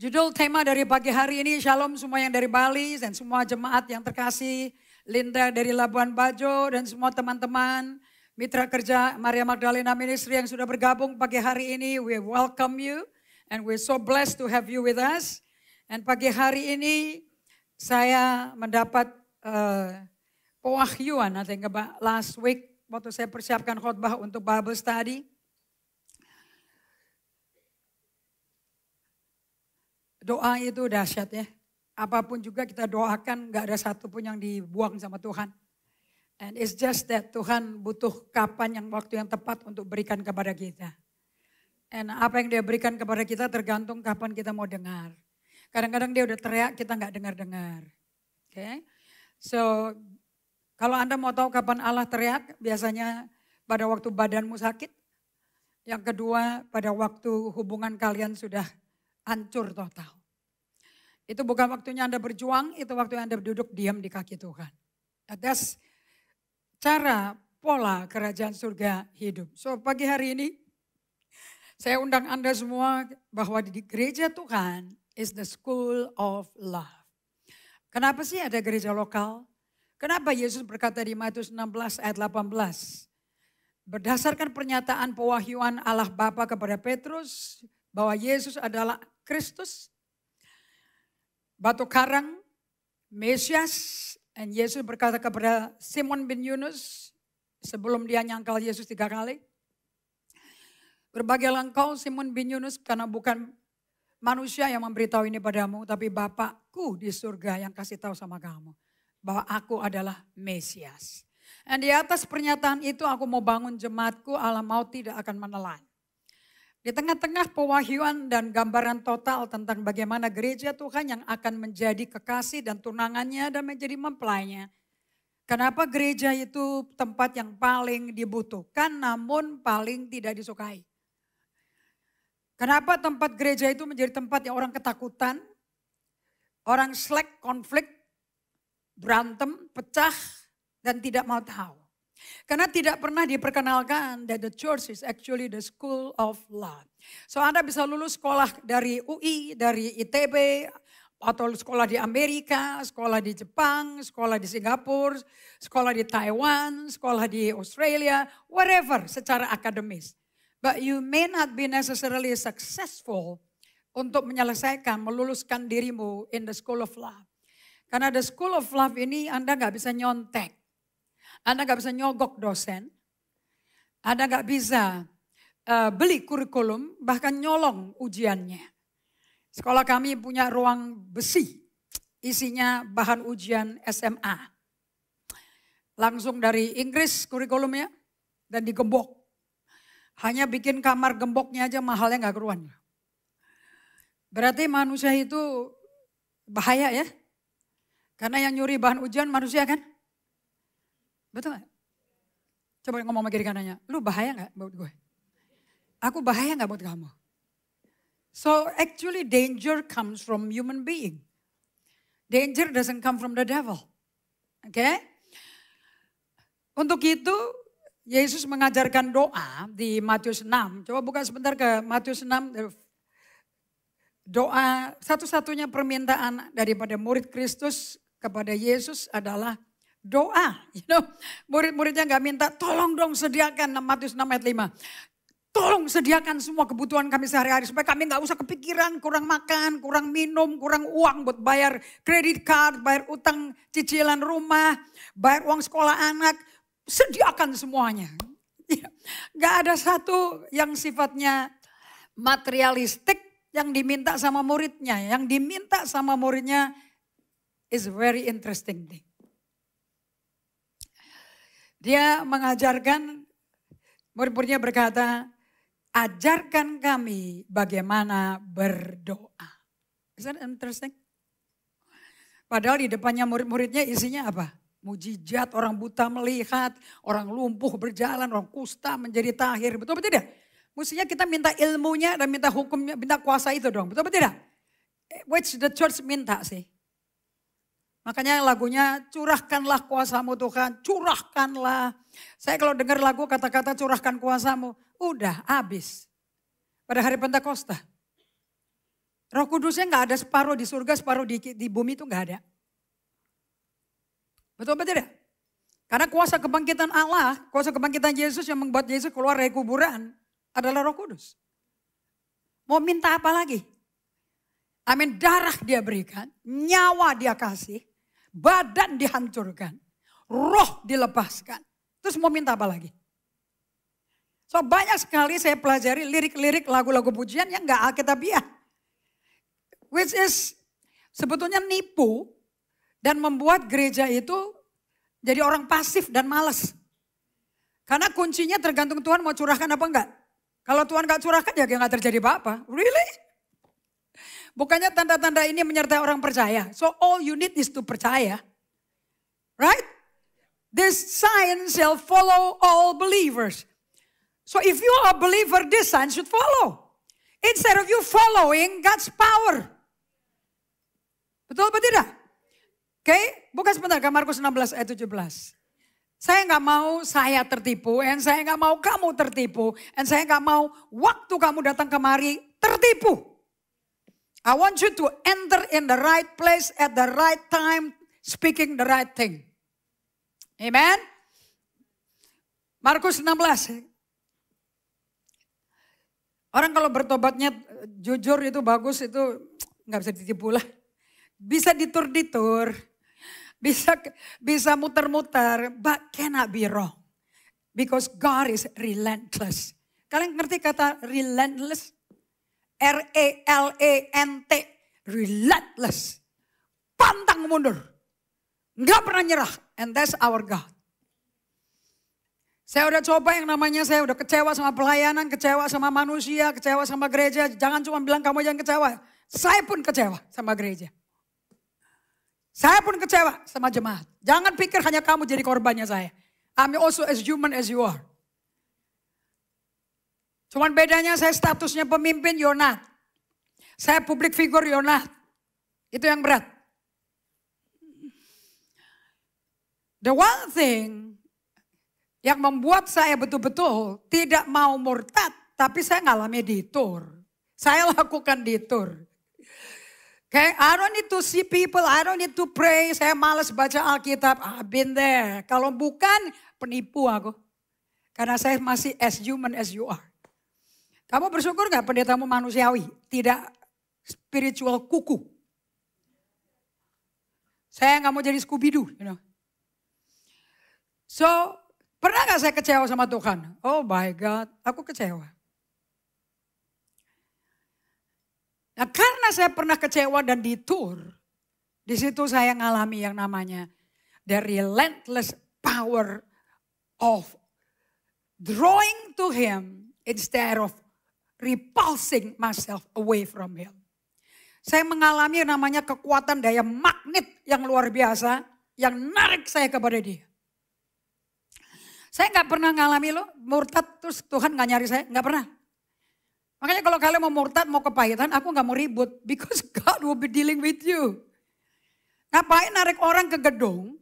Judul tema dari pagi hari ini, Shalom semua yang dari Bali dan semua jemaat yang terkasih. Linda dari Labuan Bajo dan semua teman-teman. Mitra kerja Maria Magdalena Ministry yang sudah bergabung pagi hari ini. We welcome you and we're so blessed to have you with us. Dan pagi hari ini saya mendapat eh, pewahyuan, I think about last week waktu saya persiapkan khotbah untuk Bible study. doa itu dahsyat ya. Apapun juga kita doakan gak ada satu pun yang dibuang sama Tuhan. And it's just that Tuhan butuh kapan yang waktu yang tepat untuk berikan kepada kita. And apa yang dia berikan kepada kita tergantung kapan kita mau dengar. Kadang-kadang dia udah teriak kita gak dengar-dengar. Oke. Okay? So kalau Anda mau tahu kapan Allah teriak, biasanya pada waktu badanmu sakit. Yang kedua pada waktu hubungan kalian sudah hancur total. Itu bukan waktunya Anda berjuang, itu waktu Anda duduk diam di kaki Tuhan. That's cara pola kerajaan surga hidup. So pagi hari ini saya undang Anda semua bahwa di gereja Tuhan is the school of love. Kenapa sih ada gereja lokal? Kenapa Yesus berkata di Matius 16 ayat 18? Berdasarkan pernyataan pewahyuan Allah Bapa kepada Petrus bahwa Yesus adalah Kristus, batu karang, Mesias, dan Yesus berkata kepada Simon bin Yunus, sebelum dia nyangkal Yesus tiga kali, Berbagai engkau Simon bin Yunus, karena bukan manusia yang memberitahu ini padamu, tapi Bapakku di surga yang kasih tahu sama kamu, bahwa aku adalah Mesias. Dan di atas pernyataan itu aku mau bangun jemaatku, alam mau tidak akan menelan. Di tengah-tengah pewahyuan dan gambaran total tentang bagaimana gereja Tuhan yang akan menjadi kekasih dan tunangannya dan menjadi mempelainya. Kenapa gereja itu tempat yang paling dibutuhkan namun paling tidak disukai? Kenapa tempat gereja itu menjadi tempat yang orang ketakutan, orang selek, konflik, berantem, pecah, dan tidak mau tahu? Karena tidak pernah diperkenalkan that the church is actually the school of love. So Anda bisa lulus sekolah dari UI, dari ITB, atau sekolah di Amerika, sekolah di Jepang, sekolah di Singapura, sekolah di Taiwan, sekolah di Australia, whatever secara akademis. But you may not be necessarily successful untuk menyelesaikan, meluluskan dirimu in the school of love. Karena the school of love ini Anda nggak bisa nyontek. Anda nggak bisa nyogok dosen. Anda nggak bisa uh, beli kurikulum, bahkan nyolong ujiannya. Sekolah kami punya ruang besi, isinya bahan ujian SMA. Langsung dari Inggris kurikulumnya dan digembok. Hanya bikin kamar gemboknya aja mahalnya nggak keruan. Berarti manusia itu bahaya ya. Karena yang nyuri bahan ujian manusia kan. Betul gak? Coba ngomong sama kiri kanannya, lu bahaya gak buat gue? Aku bahaya gak buat kamu? So actually danger comes from human being. Danger doesn't come from the devil. Oke? Okay? Untuk itu Yesus mengajarkan doa di Matius 6. Coba buka sebentar ke Matius 6. Doa satu-satunya permintaan daripada murid Kristus kepada Yesus adalah doa. You know, murid-muridnya nggak minta, tolong dong sediakan Matius 6 ayat 5. Tolong sediakan semua kebutuhan kami sehari-hari supaya kami nggak usah kepikiran kurang makan, kurang minum, kurang uang buat bayar kredit card, bayar utang cicilan rumah, bayar uang sekolah anak. Sediakan semuanya. Ya, nggak ada satu yang sifatnya materialistik yang diminta sama muridnya. Yang diminta sama muridnya is very interesting thing. Dia mengajarkan, murid-muridnya berkata, ajarkan kami bagaimana berdoa. Is that interesting? Padahal di depannya murid-muridnya isinya apa? Mujijat, orang buta melihat, orang lumpuh berjalan, orang kusta menjadi tahir. Betul betul tidak? Mestinya kita minta ilmunya dan minta hukumnya, minta kuasa itu dong. Betul betul tidak? Eh, which the church minta sih. Makanya lagunya curahkanlah kuasamu Tuhan, curahkanlah. Saya kalau dengar lagu kata-kata curahkan kuasamu, udah habis. Pada hari Pentakosta. Roh Kudusnya nggak ada separuh di surga, separuh di, di bumi itu nggak ada. Betul betul tidak? Karena kuasa kebangkitan Allah, kuasa kebangkitan Yesus yang membuat Yesus keluar dari kuburan adalah Roh Kudus. Mau minta apa lagi? Amin, darah dia berikan, nyawa dia kasih, badan dihancurkan, roh dilepaskan. Terus mau minta apa lagi? So banyak sekali saya pelajari lirik-lirik lagu-lagu pujian yang gak alkitabiah. Which is sebetulnya nipu dan membuat gereja itu jadi orang pasif dan malas. Karena kuncinya tergantung Tuhan mau curahkan apa enggak. Kalau Tuhan gak curahkan ya gak terjadi apa-apa. Really? Bukannya tanda-tanda ini menyertai orang percaya. So all you need is to percaya. Right? This sign shall follow all believers. So if you are a believer, this sign should follow. Instead of you following God's power. Betul atau tidak? Oke, okay? bukan sebentar ke Markus 16 ayat 17. Saya nggak mau saya tertipu, and saya nggak mau kamu tertipu, and saya nggak mau waktu kamu datang kemari tertipu. I want you to enter in the right place at the right time, speaking the right thing. Amen. Markus 16. Orang kalau bertobatnya eh, jujur itu bagus itu nggak bisa ditipu lah. Bisa ditur-ditur, bisa bisa muter-muter, but cannot be wrong. Because God is relentless. Kalian ngerti kata relentless? R-E-L-E-N-T. Relentless. Pantang mundur. Nggak pernah nyerah. And that's our God. Saya udah coba yang namanya saya udah kecewa sama pelayanan, kecewa sama manusia, kecewa sama gereja. Jangan cuma bilang kamu jangan kecewa. Saya pun kecewa sama gereja. Saya pun kecewa sama jemaat. Jangan pikir hanya kamu jadi korbannya saya. I'm also as human as you are. Cuman bedanya saya statusnya pemimpin, not. Saya publik figur, not. Itu yang berat. The one thing yang membuat saya betul-betul tidak mau murtad, tapi saya ngalami tour. Saya lakukan tour. Okay, I don't need to see people, I don't need to pray. Saya males baca Alkitab. I've been there. Kalau bukan, penipu aku. Karena saya masih as human as you are. Kamu bersyukur nggak pendetamu manusiawi, tidak spiritual kuku. Saya nggak mau jadi Scooby you know. So, pernah nggak saya kecewa sama Tuhan? Oh my God, aku kecewa. Nah, karena saya pernah kecewa dan ditur, di situ saya ngalami yang namanya the relentless power of drawing to Him instead of repulsing myself away from Him. Saya mengalami namanya kekuatan daya magnet yang luar biasa yang narik saya kepada Dia. Saya nggak pernah ngalami loh murtad terus Tuhan nggak nyari saya, nggak pernah. Makanya kalau kalian mau murtad, mau kepahitan, aku nggak mau ribut. Because God will be dealing with you. Ngapain narik orang ke gedung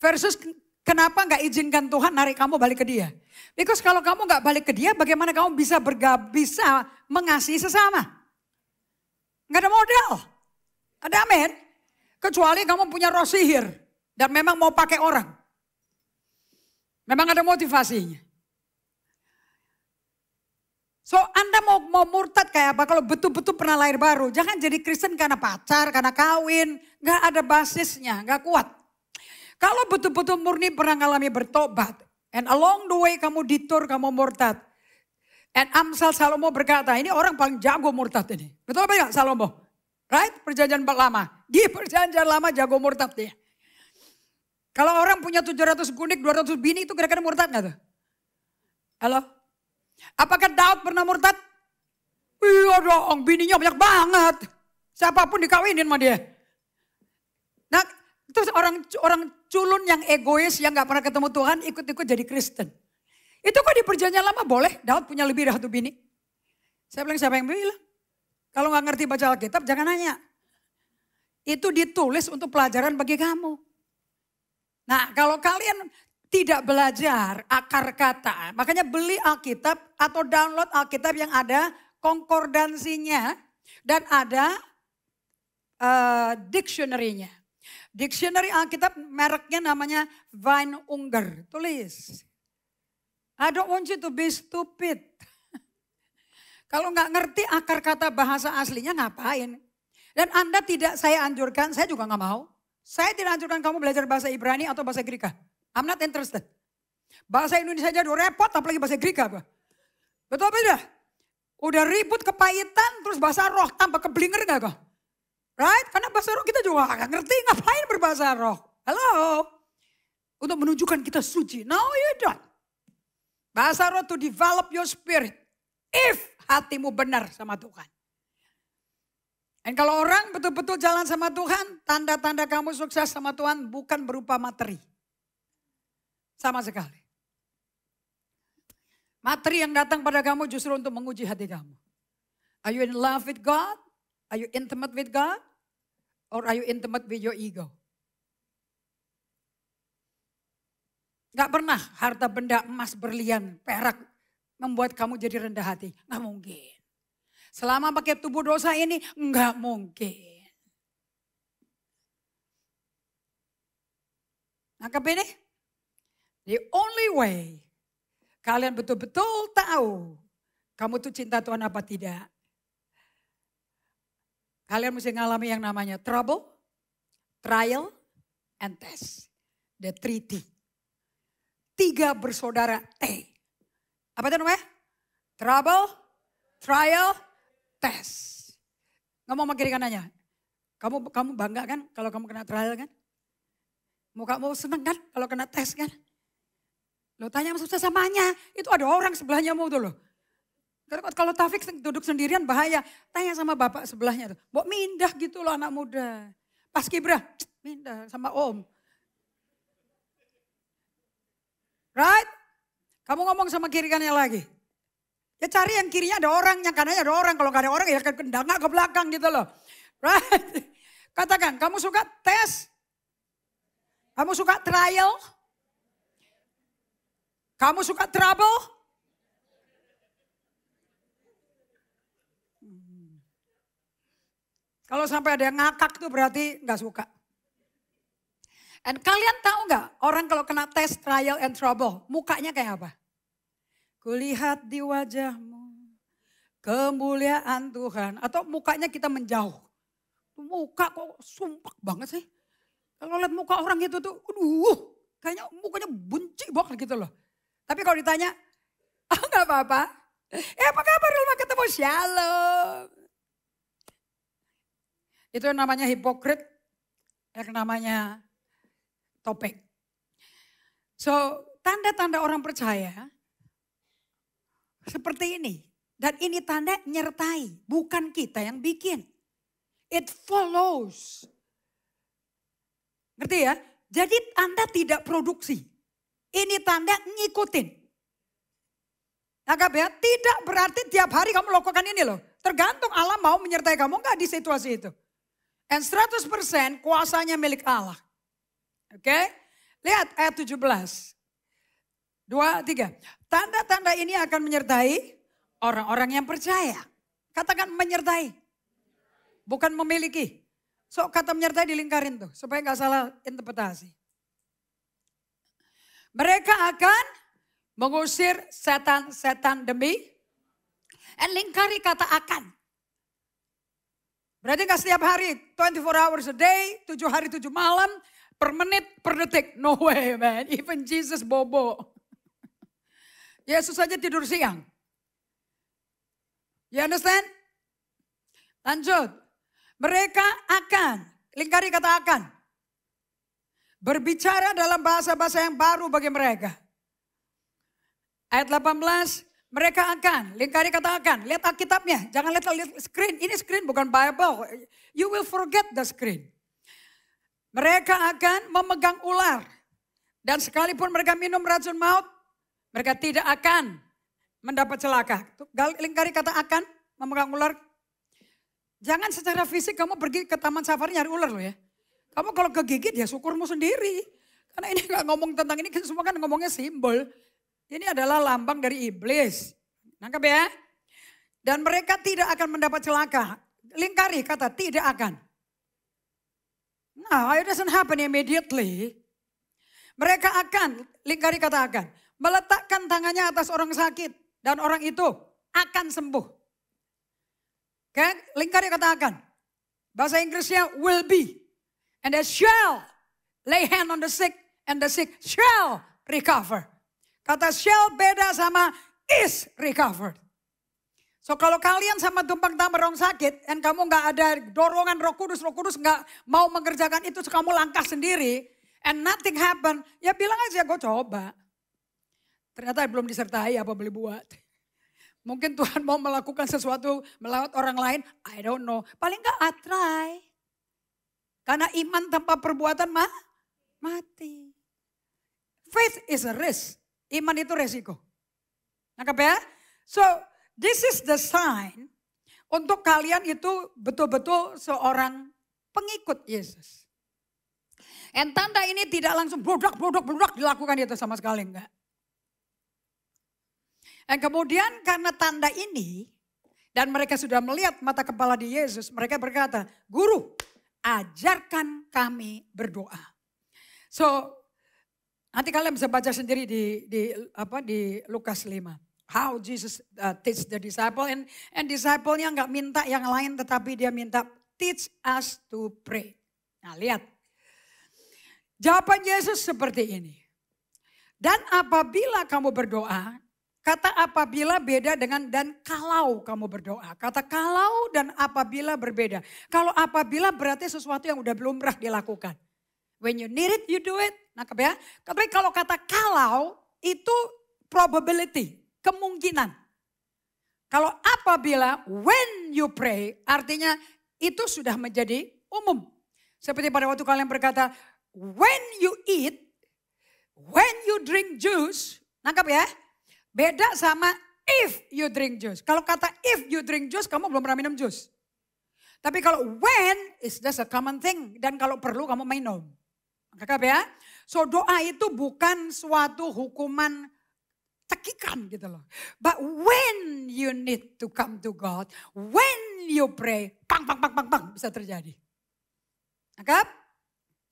versus Kenapa nggak izinkan Tuhan narik kamu balik ke dia? Because kalau kamu nggak balik ke dia, bagaimana kamu bisa bergab, bisa mengasihi sesama? Nggak ada modal. Ada amin. Kecuali kamu punya roh sihir dan memang mau pakai orang. Memang ada motivasinya. So Anda mau mau murtad kayak apa kalau betul-betul pernah lahir baru. Jangan jadi Kristen karena pacar, karena kawin. Gak ada basisnya, gak kuat. Kalau betul-betul murni pernah mengalami bertobat, and along the way kamu ditur, kamu murtad. And Amsal Salomo berkata, ini orang paling jago murtad ini. Betul apa ya Salomo? Right? Perjanjian lama. Di perjanjian lama jago murtad dia. Kalau orang punya 700 kunik, 200 bini itu kira-kira murtad gak tuh? Halo? Apakah Daud pernah murtad? Iya dong, bininya banyak banget. Siapapun dikawinin sama dia. Nah, terus orang orang culun yang egois yang gak pernah ketemu Tuhan ikut-ikut jadi Kristen. Itu kok di perjanjian lama boleh Daud punya lebih dari satu bini. Saya bilang siapa yang bilang? Kalau gak ngerti baca Alkitab jangan nanya. Itu ditulis untuk pelajaran bagi kamu. Nah kalau kalian tidak belajar akar kata, makanya beli Alkitab atau download Alkitab yang ada konkordansinya dan ada uh, dictionary-nya. Dictionary Alkitab mereknya namanya Vine Unger. Tulis. I don't want you to be stupid. Kalau nggak ngerti akar kata bahasa aslinya ngapain? Dan Anda tidak saya anjurkan, saya juga nggak mau. Saya tidak anjurkan kamu belajar bahasa Ibrani atau bahasa Greka. I'm not interested. Bahasa Indonesia aja udah repot, apalagi bahasa Greka. Apa? Betul apa tidak? Udah ribut kepahitan, terus bahasa roh tambah keblinger gak kok? Right? Karena bahasa roh kita juga gak ngerti ngapain berbahasa roh. Halo? Untuk menunjukkan kita suci. No you don't. Bahasa roh to develop your spirit. If hatimu benar sama Tuhan. Dan kalau orang betul-betul jalan sama Tuhan, tanda-tanda kamu sukses sama Tuhan bukan berupa materi. Sama sekali. Materi yang datang pada kamu justru untuk menguji hati kamu. Are you in love with God? Are you intimate with God? Or are you intimate with your ego? Gak pernah harta benda emas, berlian, perak membuat kamu jadi rendah hati. Gak mungkin. Selama pakai tubuh dosa ini gak mungkin. Nangkep ini? The only way kalian betul-betul tahu kamu tuh cinta Tuhan apa tidak Kalian mesti ngalami yang namanya trouble, trial, and test. The three T. Tiga bersaudara T. Apa itu namanya? Trouble, trial, test. Ngomong sama kiri kanannya. Kamu kamu bangga kan kalau kamu kena trial kan? Mau kamu seneng kan kalau kena test kan? Lo tanya sama susah samanya, itu ada orang sebelahnya mau tuh loh. Karena kan Kalau Taufik duduk sendirian bahaya. Tanya sama bapak sebelahnya. Mbok mindah gitu loh anak muda. Pas kibra, mindah sama om. Right? Kamu ngomong sama kiri kanannya lagi. Ya cari yang kirinya ada orang, yang kanannya ada orang. Kalau gak ada orang ya kendanga ke belakang gitu loh. Right? Katakan, kamu suka tes? Kamu suka trial? Kamu suka trouble? Kalau sampai ada yang ngakak tuh berarti nggak suka. Dan kalian tahu nggak orang kalau kena tes trial and trouble mukanya kayak apa? Kulihat di wajahmu kemuliaan Tuhan atau mukanya kita menjauh. Muka kok sumpah banget sih. Kalau lihat muka orang itu tuh, aduh, kayaknya mukanya benci banget gitu loh. Tapi kalau ditanya, ah oh, nggak apa-apa. Eh apa kabar rumah ketemu shalom. Itu yang namanya hipokrit, yang namanya topik. So, tanda-tanda orang percaya seperti ini. Dan ini tanda nyertai, bukan kita yang bikin. It follows. Ngerti ya? Jadi Anda tidak produksi. Ini tanda ngikutin. Anggap ya, tidak berarti tiap hari kamu lakukan ini loh. Tergantung Allah mau menyertai kamu enggak di situasi itu. And 100% kuasanya milik Allah. Oke? Okay? Lihat ayat 17. Dua, tiga. Tanda-tanda ini akan menyertai orang-orang yang percaya. Katakan menyertai. Bukan memiliki. So kata menyertai dilingkarin tuh. Supaya gak salah interpretasi. Mereka akan mengusir setan-setan demi. And lingkari kata akan. Berarti gak setiap hari, 24 hours a day, 7 hari 7 malam, per menit, per detik. No way man, even Jesus bobo. Yesus saja tidur siang. You understand? Lanjut. Mereka akan, lingkari kata akan. Berbicara dalam bahasa-bahasa yang baru bagi mereka. Ayat 18, mereka akan, lingkari kata akan, lihat Alkitabnya, jangan lihat, lihat screen. Ini screen bukan Bible, you will forget the screen. Mereka akan memegang ular. Dan sekalipun mereka minum racun maut, mereka tidak akan mendapat celaka. Lingkari kata akan, memegang ular. Jangan secara fisik kamu pergi ke taman safari nyari ular loh ya. Kamu kalau kegigit ya syukurmu sendiri. Karena ini nggak ngomong tentang ini, kan semua kan ngomongnya simbol. Ini adalah lambang dari iblis. Nangkep ya? Dan mereka tidak akan mendapat celaka. Lingkari kata tidak akan. Nah, it doesn't happen immediately. Mereka akan, lingkari kata akan, meletakkan tangannya atas orang sakit. Dan orang itu akan sembuh. Oke, kan? lingkari kata akan. Bahasa Inggrisnya will be. And they shall lay hand on the sick and the sick shall recover. Kata shall beda sama is recovered. So kalau kalian sama tumpang tambah orang sakit, dan kamu nggak ada dorongan roh kudus, roh kudus nggak mau mengerjakan itu, so kamu langkah sendiri, and nothing happen, ya bilang aja gue coba. Ternyata belum disertai apa beli buat. Mungkin Tuhan mau melakukan sesuatu melawat orang lain, I don't know. Paling nggak I ah, try. Karena iman tanpa perbuatan mah mati. Faith is a risk. Iman itu resiko. Nangkep ya? So, this is the sign untuk kalian itu betul-betul seorang pengikut Yesus. Dan tanda ini tidak langsung bodok bodok bodok dilakukan itu sama sekali enggak. Dan kemudian karena tanda ini dan mereka sudah melihat mata kepala di Yesus, mereka berkata, "Guru, ajarkan kami berdoa." So, Nanti kalian bisa baca sendiri di di apa di Lukas 5 how Jesus uh, teach the disciple and and disciple-nya nggak minta yang lain tetapi dia minta teach us to pray. Nah, lihat. Jawaban Yesus seperti ini. Dan apabila kamu berdoa, kata apabila beda dengan dan kalau kamu berdoa. Kata kalau dan apabila berbeda. Kalau apabila berarti sesuatu yang udah belum pernah dilakukan. When you need it, you do it. Nangkep ya? Tapi kalau kata kalau itu probability, kemungkinan. Kalau apabila when you pray artinya itu sudah menjadi umum. Seperti pada waktu kalian berkata when you eat, when you drink juice, nangkap ya? Beda sama if you drink juice. Kalau kata if you drink juice, kamu belum pernah minum juice. Tapi kalau when, is just a common thing. Dan kalau perlu kamu minum. Kakak ya. So doa itu bukan suatu hukuman cekikan gitu loh. But when you need to come to God, when you pray, pang pang pang pang pang bisa terjadi. Anggap?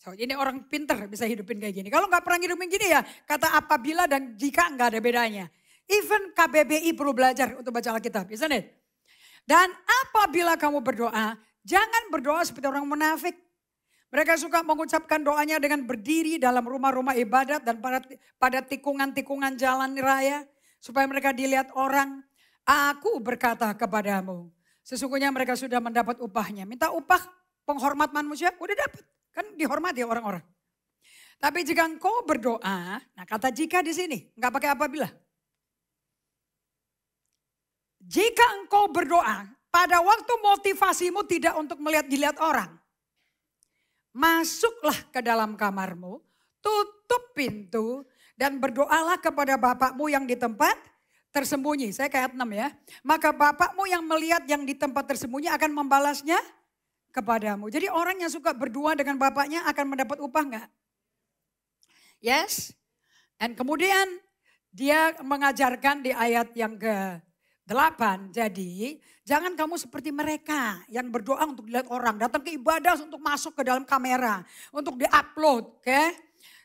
So, ini orang pinter bisa hidupin kayak gini. Kalau nggak pernah hidupin gini ya, kata apabila dan jika nggak ada bedanya. Even KBBI perlu belajar untuk baca Alkitab, isn't it? Dan apabila kamu berdoa, jangan berdoa seperti orang munafik. Mereka suka mengucapkan doanya dengan berdiri dalam rumah-rumah ibadat dan pada pada tikungan-tikungan jalan raya supaya mereka dilihat orang. Aku berkata kepadamu, sesungguhnya mereka sudah mendapat upahnya. Minta upah penghormat manusia udah dapat. Kan dihormati orang-orang. Tapi jika engkau berdoa, nah kata jika di sini, nggak pakai apabila. Jika engkau berdoa, pada waktu motivasimu tidak untuk melihat dilihat orang, masuklah ke dalam kamarmu, tutup pintu, dan berdoalah kepada Bapakmu yang di tempat tersembunyi. Saya kayak enam ya. Maka Bapakmu yang melihat yang di tempat tersembunyi akan membalasnya kepadamu. Jadi orang yang suka berdua dengan Bapaknya akan mendapat upah nggak? Yes. Dan kemudian dia mengajarkan di ayat yang ke Delapan, jadi jangan kamu seperti mereka yang berdoa untuk dilihat orang. Datang ke ibadah untuk masuk ke dalam kamera, untuk diupload, oke? Okay?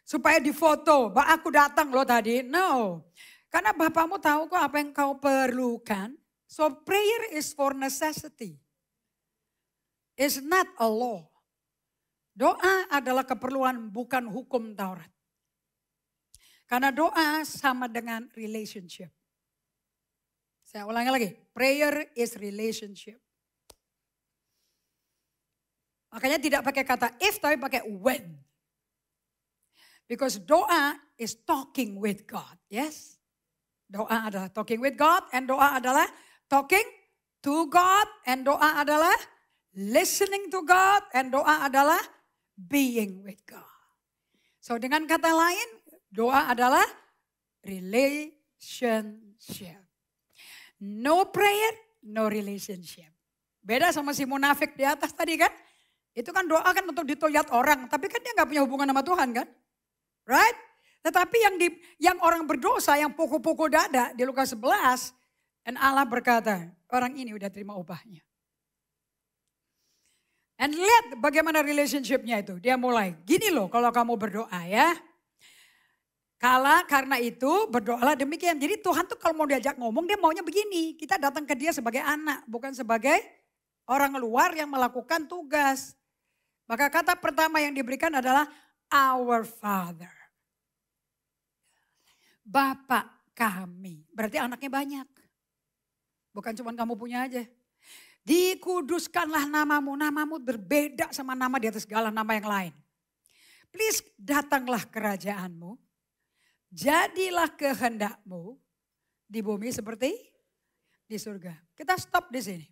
Supaya difoto, bah aku datang loh tadi. No, karena Bapakmu tahu kok apa yang kau perlukan. So prayer is for necessity. is not a law. Doa adalah keperluan bukan hukum Taurat. Karena doa sama dengan relationship. Saya ulangi lagi, prayer is relationship. Makanya tidak pakai kata if tapi pakai when. Because doa is talking with God, yes? Doa adalah talking with God and doa adalah talking to God and doa adalah listening to God and doa adalah being with God. So dengan kata lain, doa adalah relationship. No prayer, no relationship. Beda sama si munafik di atas tadi kan. Itu kan doa kan untuk ditoyat orang. Tapi kan dia nggak punya hubungan sama Tuhan kan. Right? Tetapi yang di, yang orang berdosa, yang pukul-pukul dada di Lukas 11. Dan Allah berkata, orang ini udah terima upahnya. And lihat bagaimana relationshipnya itu. Dia mulai, gini loh kalau kamu berdoa ya. Kala karena itu berdoalah demikian. Jadi Tuhan tuh kalau mau diajak ngomong dia maunya begini. Kita datang ke dia sebagai anak bukan sebagai orang luar yang melakukan tugas. Maka kata pertama yang diberikan adalah our father. Bapak kami. Berarti anaknya banyak. Bukan cuma kamu punya aja. Dikuduskanlah namamu. Namamu berbeda sama nama di atas segala nama yang lain. Please datanglah kerajaanmu jadilah kehendakmu di bumi seperti di surga. Kita stop di sini.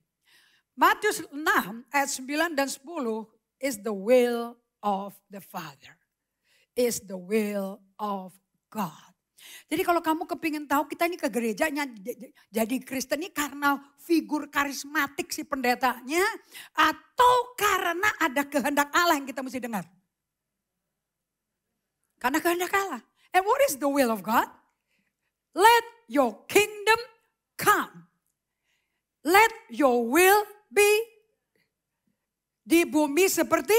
Matius 6 ayat 9 dan 10 is the will of the Father. Is the will of God. Jadi kalau kamu kepingin tahu kita ini ke gereja jadi Kristen ini karena figur karismatik si pendetanya atau karena ada kehendak Allah yang kita mesti dengar. Karena kehendak Allah. And what is the will of God? Let your kingdom come. Let your will be di bumi seperti.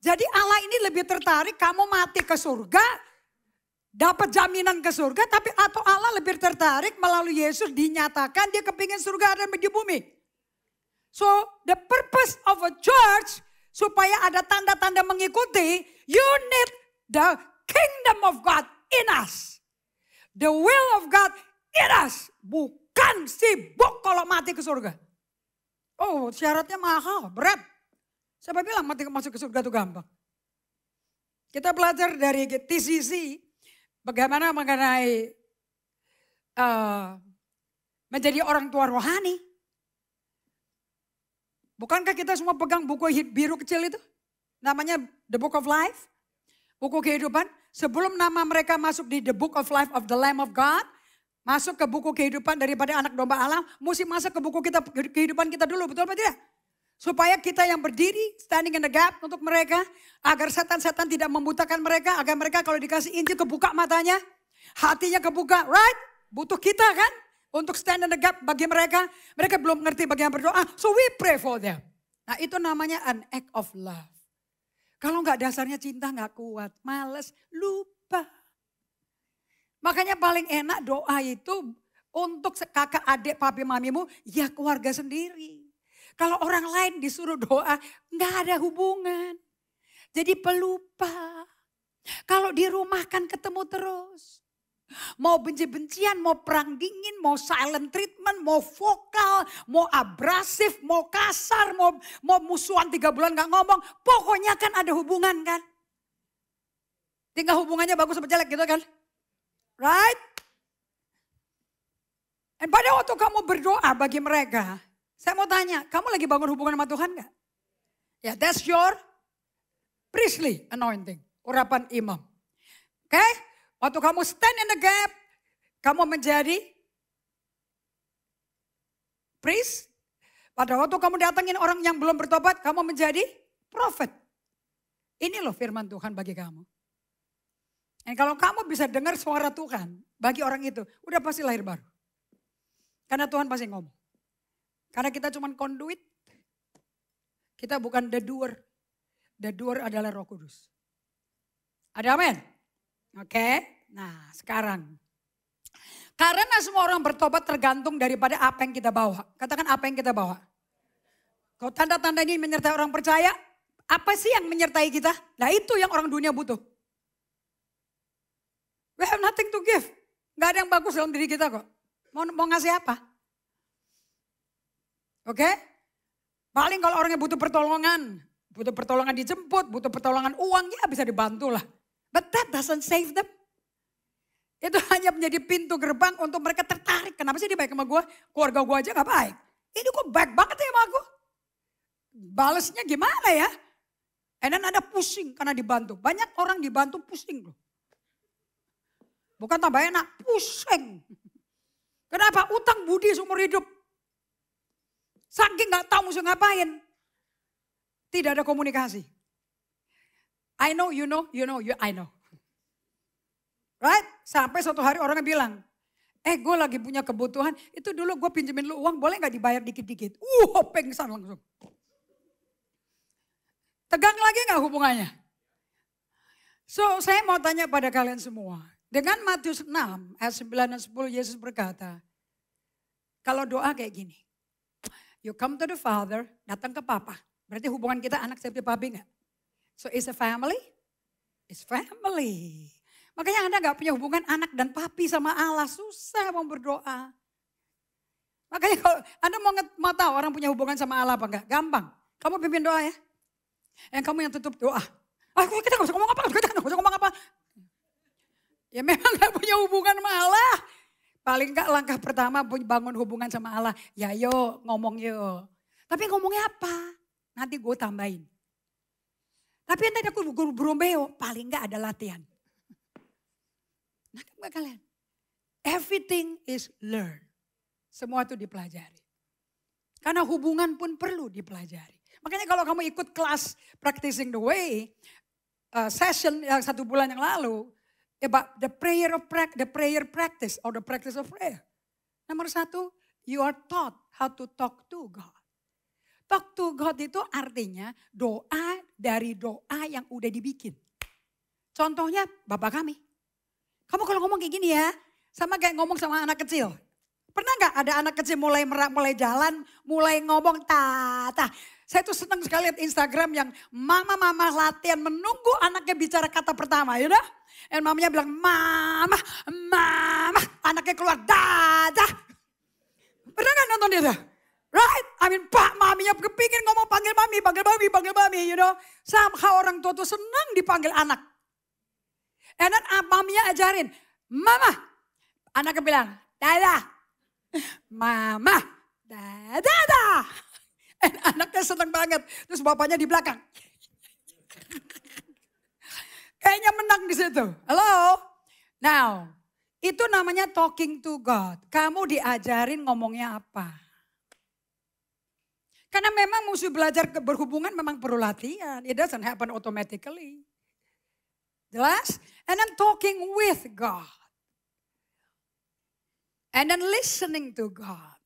Jadi Allah ini lebih tertarik kamu mati ke surga, dapat jaminan ke surga, tapi atau Allah lebih tertarik melalui Yesus dinyatakan dia kepingin surga ada di bumi. So the purpose of a church supaya ada tanda-tanda mengikuti, you need the kingdom of God in us. The will of God in us. Bukan sibuk kalau mati ke surga. Oh syaratnya mahal, berat. Siapa bilang mati masuk ke surga itu gampang. Kita belajar dari TCC bagaimana mengenai uh, menjadi orang tua rohani. Bukankah kita semua pegang buku biru kecil itu? Namanya The Book of Life. Buku kehidupan sebelum nama mereka masuk di the book of life of the Lamb of God, masuk ke buku kehidupan daripada anak domba alam, mesti masuk ke buku kita kehidupan kita dulu, betul apa tidak? Supaya kita yang berdiri, standing in the gap untuk mereka, agar setan-setan tidak membutakan mereka, agar mereka kalau dikasih Injil kebuka matanya, hatinya kebuka, right? Butuh kita kan? Untuk stand in the gap bagi mereka, mereka belum mengerti bagaimana berdoa, so we pray for them. Nah itu namanya an act of love. Kalau nggak dasarnya cinta nggak kuat, males, lupa. Makanya paling enak doa itu untuk kakak, adik, papi, mamimu, ya keluarga sendiri. Kalau orang lain disuruh doa, nggak ada hubungan. Jadi pelupa. Kalau di rumah kan ketemu terus. Mau benci-bencian, mau perang dingin, mau silent treatment, mau vokal, mau abrasif, mau kasar, mau, mau musuhan tiga bulan gak ngomong. Pokoknya kan ada hubungan kan. Tinggal hubungannya bagus apa jelek gitu kan. Right? Dan pada waktu kamu berdoa bagi mereka, saya mau tanya, kamu lagi bangun hubungan sama Tuhan gak? Ya, yeah, that's your priestly anointing, urapan imam. Oke? Okay? Waktu kamu stand in the gap, kamu menjadi priest. Pada waktu kamu datangin orang yang belum bertobat, kamu menjadi prophet. Ini loh firman Tuhan bagi kamu. Dan kalau kamu bisa dengar suara Tuhan bagi orang itu, udah pasti lahir baru. Karena Tuhan pasti ngomong. Karena kita cuma conduit. Kita bukan the doer. The doer adalah roh kudus. Ada amin? Oke, okay? nah sekarang. Karena semua orang bertobat tergantung daripada apa yang kita bawa. Katakan apa yang kita bawa. Kalau tanda-tanda ini menyertai orang percaya, apa sih yang menyertai kita? Nah itu yang orang dunia butuh. We have nothing to give. Gak ada yang bagus dalam diri kita kok. Mau, mau ngasih apa? Oke? Okay? Paling kalau orangnya butuh pertolongan. Butuh pertolongan dijemput, butuh pertolongan uang, ya bisa dibantu lah. But that doesn't save them. Itu hanya menjadi pintu gerbang untuk mereka tertarik. Kenapa sih dia baik sama gue? Keluarga gue aja gak baik. Ini kok baik banget ya sama aku? Balasnya gimana ya? And then ada pusing karena dibantu. Banyak orang dibantu pusing loh. Bukan tambah enak, pusing. Kenapa? Utang budi seumur hidup. Saking gak tahu mesti ngapain. Tidak ada komunikasi. I know, you know, you know, you, I know. Right? Sampai suatu hari orangnya bilang, eh gue lagi punya kebutuhan, itu dulu gue pinjemin lu uang, boleh gak dibayar dikit-dikit? Uh, pengsan langsung. Tegang lagi gak hubungannya? So, saya mau tanya pada kalian semua. Dengan Matius 6, ayat 9 dan 10, Yesus berkata, kalau doa kayak gini, you come to the Father, datang ke Papa. Berarti hubungan kita anak seperti Papi gak? So is a family? Is family. Makanya Anda nggak punya hubungan anak dan papi sama Allah. Susah mau berdoa. Makanya kalau Anda mau, mau tahu orang punya hubungan sama Allah apa enggak? Gampang. Kamu pimpin doa ya. Yang kamu yang tutup doa. Ah, kita gak usah ngomong apa, kita gak usah ngomong apa. Ya memang gak punya hubungan sama Allah. Paling gak langkah pertama bangun hubungan sama Allah. Ya yuk ngomong yuk. Tapi ngomongnya apa? Nanti gue tambahin. Tapi yang tadi aku guru Brombeo, paling enggak ada latihan. Nangkep nggak kalian? Everything is learn. Semua itu dipelajari. Karena hubungan pun perlu dipelajari. Makanya kalau kamu ikut kelas practicing the way, uh, session yang satu bulan yang lalu, about the prayer of pra the prayer practice or the practice of prayer. Nomor satu, you are taught how to talk to God. Talk to God itu artinya doa dari doa yang udah dibikin. Contohnya Bapak kami. Kamu kalau ngomong kayak gini ya, sama kayak ngomong sama anak kecil. Pernah nggak ada anak kecil mulai merak, mulai jalan, mulai ngomong tata. Saya tuh seneng sekali lihat Instagram yang mama-mama latihan menunggu anaknya bicara kata pertama, ya udah. Dan mamanya bilang, mama, mama, anaknya keluar dadah. Pernah nggak nonton itu? Right? I mean, pak, maminya kepingin ngomong panggil mami, panggil mami, panggil mami, you know. Sama orang tua tuh senang dipanggil anak. And then uh, maminya ajarin, mama. Anaknya bilang, dadah, Mama, dadah. dada. And anaknya senang banget. Terus bapaknya di belakang. Kayaknya menang di situ. Hello. Now, itu namanya talking to God. Kamu diajarin ngomongnya apa? Karena memang mesti belajar berhubungan memang perlu latihan. It doesn't happen automatically. Jelas? And then talking with God. And then listening to God.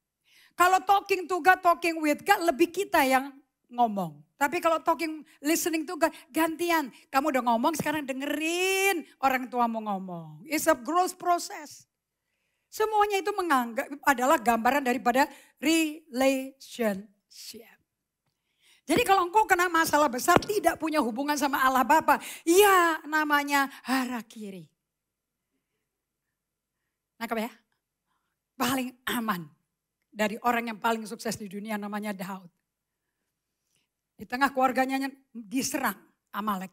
Kalau talking to God, talking with God, lebih kita yang ngomong. Tapi kalau talking, listening to God, gantian. Kamu udah ngomong, sekarang dengerin orang tua mau ngomong. It's a growth process. Semuanya itu menganggap adalah gambaran daripada relation siap. Jadi kalau engkau kena masalah besar tidak punya hubungan sama Allah Bapa, ya namanya hara kiri. Nangkap ya? Paling aman dari orang yang paling sukses di dunia namanya Daud. Di tengah keluarganya diserang Amalek.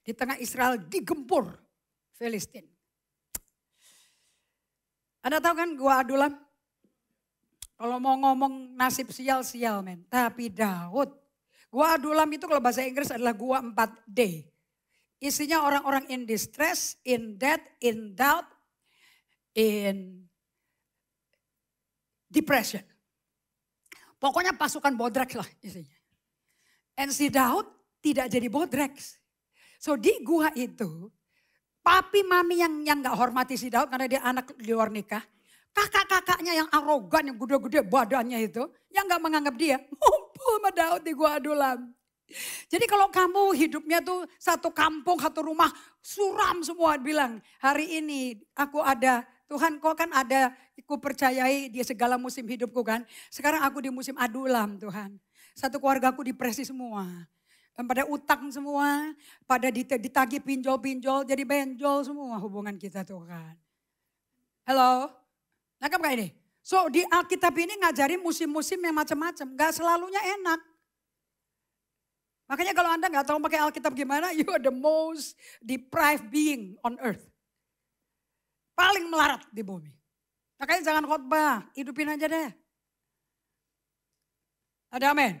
Di tengah Israel digempur Filistin. Anda tahu kan gua Adulam? Kalau mau ngomong nasib sial-sial men. Tapi Daud. Gua Adulam itu kalau bahasa Inggris adalah gua 4D. Isinya orang-orang in distress, in debt, in doubt, in depression. Pokoknya pasukan bodrek lah isinya. And si Daud tidak jadi bodrek. So di gua itu, papi mami yang yang gak hormati si Daud karena dia anak di luar nikah Kakak-kakaknya yang arogan, yang gede-gede badannya itu, yang nggak menganggap dia, mumpul sama Daud di Gua Adulam. Jadi kalau kamu hidupnya tuh satu kampung, satu rumah, suram semua bilang, hari ini aku ada, Tuhan kau kan ada, aku percayai dia segala musim hidupku kan. Sekarang aku di musim adulam Tuhan. Satu keluarga aku depresi semua. dan Pada utang semua, pada ditagi pinjol-pinjol, jadi benjol semua hubungan kita Tuhan. Halo? Nangkep gak ini? So di Alkitab ini ngajarin musim-musim yang macam-macam. Gak selalunya enak. Makanya kalau Anda nggak tahu pakai Alkitab gimana, you are the most deprived being on earth. Paling melarat di bumi. Makanya jangan khotbah, hidupin aja deh. Ada amin.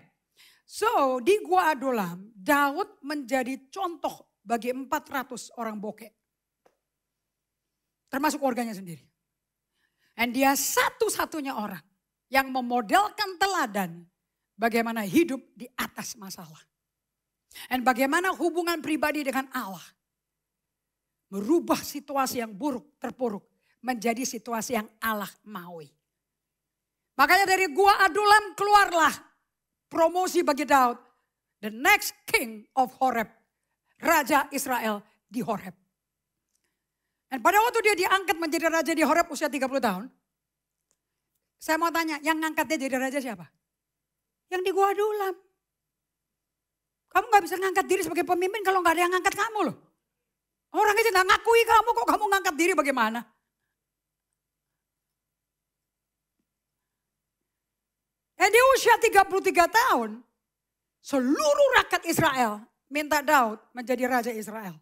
So di Gua Adolam, Daud menjadi contoh bagi 400 orang bokeh. Termasuk warganya sendiri. Dan dia satu-satunya orang yang memodelkan teladan bagaimana hidup di atas masalah. Dan bagaimana hubungan pribadi dengan Allah. Merubah situasi yang buruk, terpuruk menjadi situasi yang Allah maui. Makanya dari gua Adulam keluarlah promosi bagi Daud. The next king of Horeb. Raja Israel di Horeb. Dan pada waktu dia diangkat menjadi raja di Horeb usia 30 tahun. Saya mau tanya, yang ngangkat dia jadi raja siapa? Yang di Gua Dulam. Kamu gak bisa ngangkat diri sebagai pemimpin kalau gak ada yang ngangkat kamu loh. Orang aja gak ngakui kamu kok kamu ngangkat diri bagaimana? Eh di usia 33 tahun, seluruh rakyat Israel minta Daud menjadi raja Israel.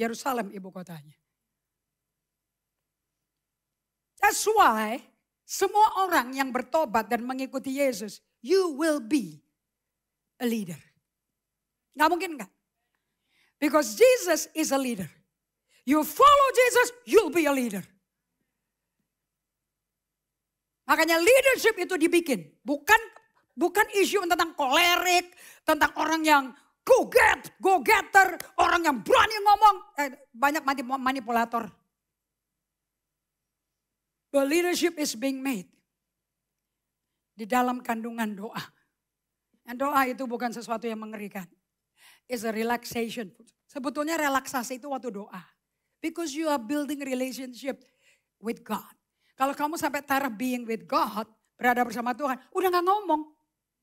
Yerusalem ibu kotanya. That's why semua orang yang bertobat dan mengikuti Yesus, you will be a leader. Gak mungkin gak? Because Jesus is a leader. You follow Jesus, you'll be a leader. Makanya leadership itu dibikin, bukan bukan isu tentang kolerik, tentang orang yang go get, go getter, orang yang berani ngomong, eh, banyak manipulator. The leadership is being made. Di dalam kandungan doa. Dan doa itu bukan sesuatu yang mengerikan. It's a relaxation. Sebetulnya relaksasi itu waktu doa. Because you are building relationship with God. Kalau kamu sampai taraf being with God, berada bersama Tuhan, udah gak ngomong.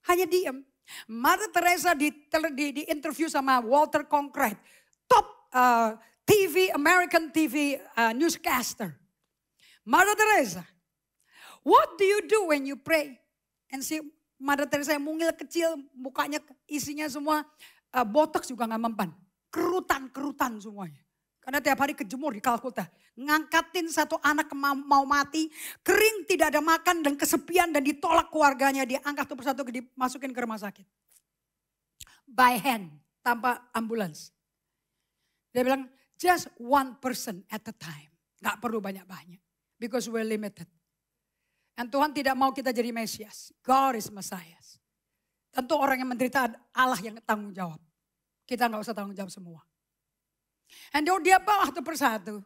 Hanya diem. Mother Teresa di, di, di interview sama Walter Conkret. Top uh, TV, American TV uh, newscaster. Mother Teresa, what do you do when you pray? And si Mother Teresa yang mungil kecil, mukanya isinya semua uh, eh, botak juga nggak mempan. Kerutan-kerutan semuanya. Karena tiap hari kejemur di Kalkuta. Ngangkatin satu anak mau mati, kering tidak ada makan dan kesepian dan ditolak keluarganya. diangkat angkat satu persatu dimasukin ke rumah sakit. By hand, tanpa ambulans. Dia bilang, just one person at a time. Gak perlu banyak-banyak. Because we're limited. Dan Tuhan tidak mau kita jadi Mesias. God is Messiah. Tentu orang yang menderita Allah yang tanggung jawab. Kita nggak usah tanggung jawab semua. And dia bawa satu persatu.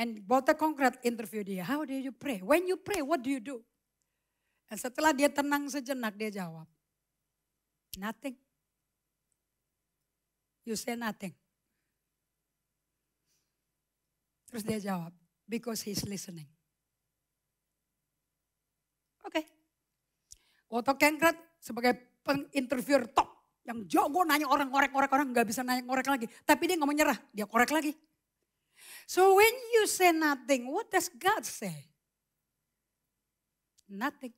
And the concrete interview dia. How do you pray? When you pray, what do you do? Dan setelah dia tenang sejenak, dia jawab. Nothing. You say nothing. Terus dia jawab because he's listening. Oke. Okay. Otto Kenkrat sebagai penginterviewer top yang jago nanya orang korek-korek orang nggak bisa nanya korek lagi, tapi dia nggak menyerah, dia korek lagi. So when you say nothing, what does God say? Nothing.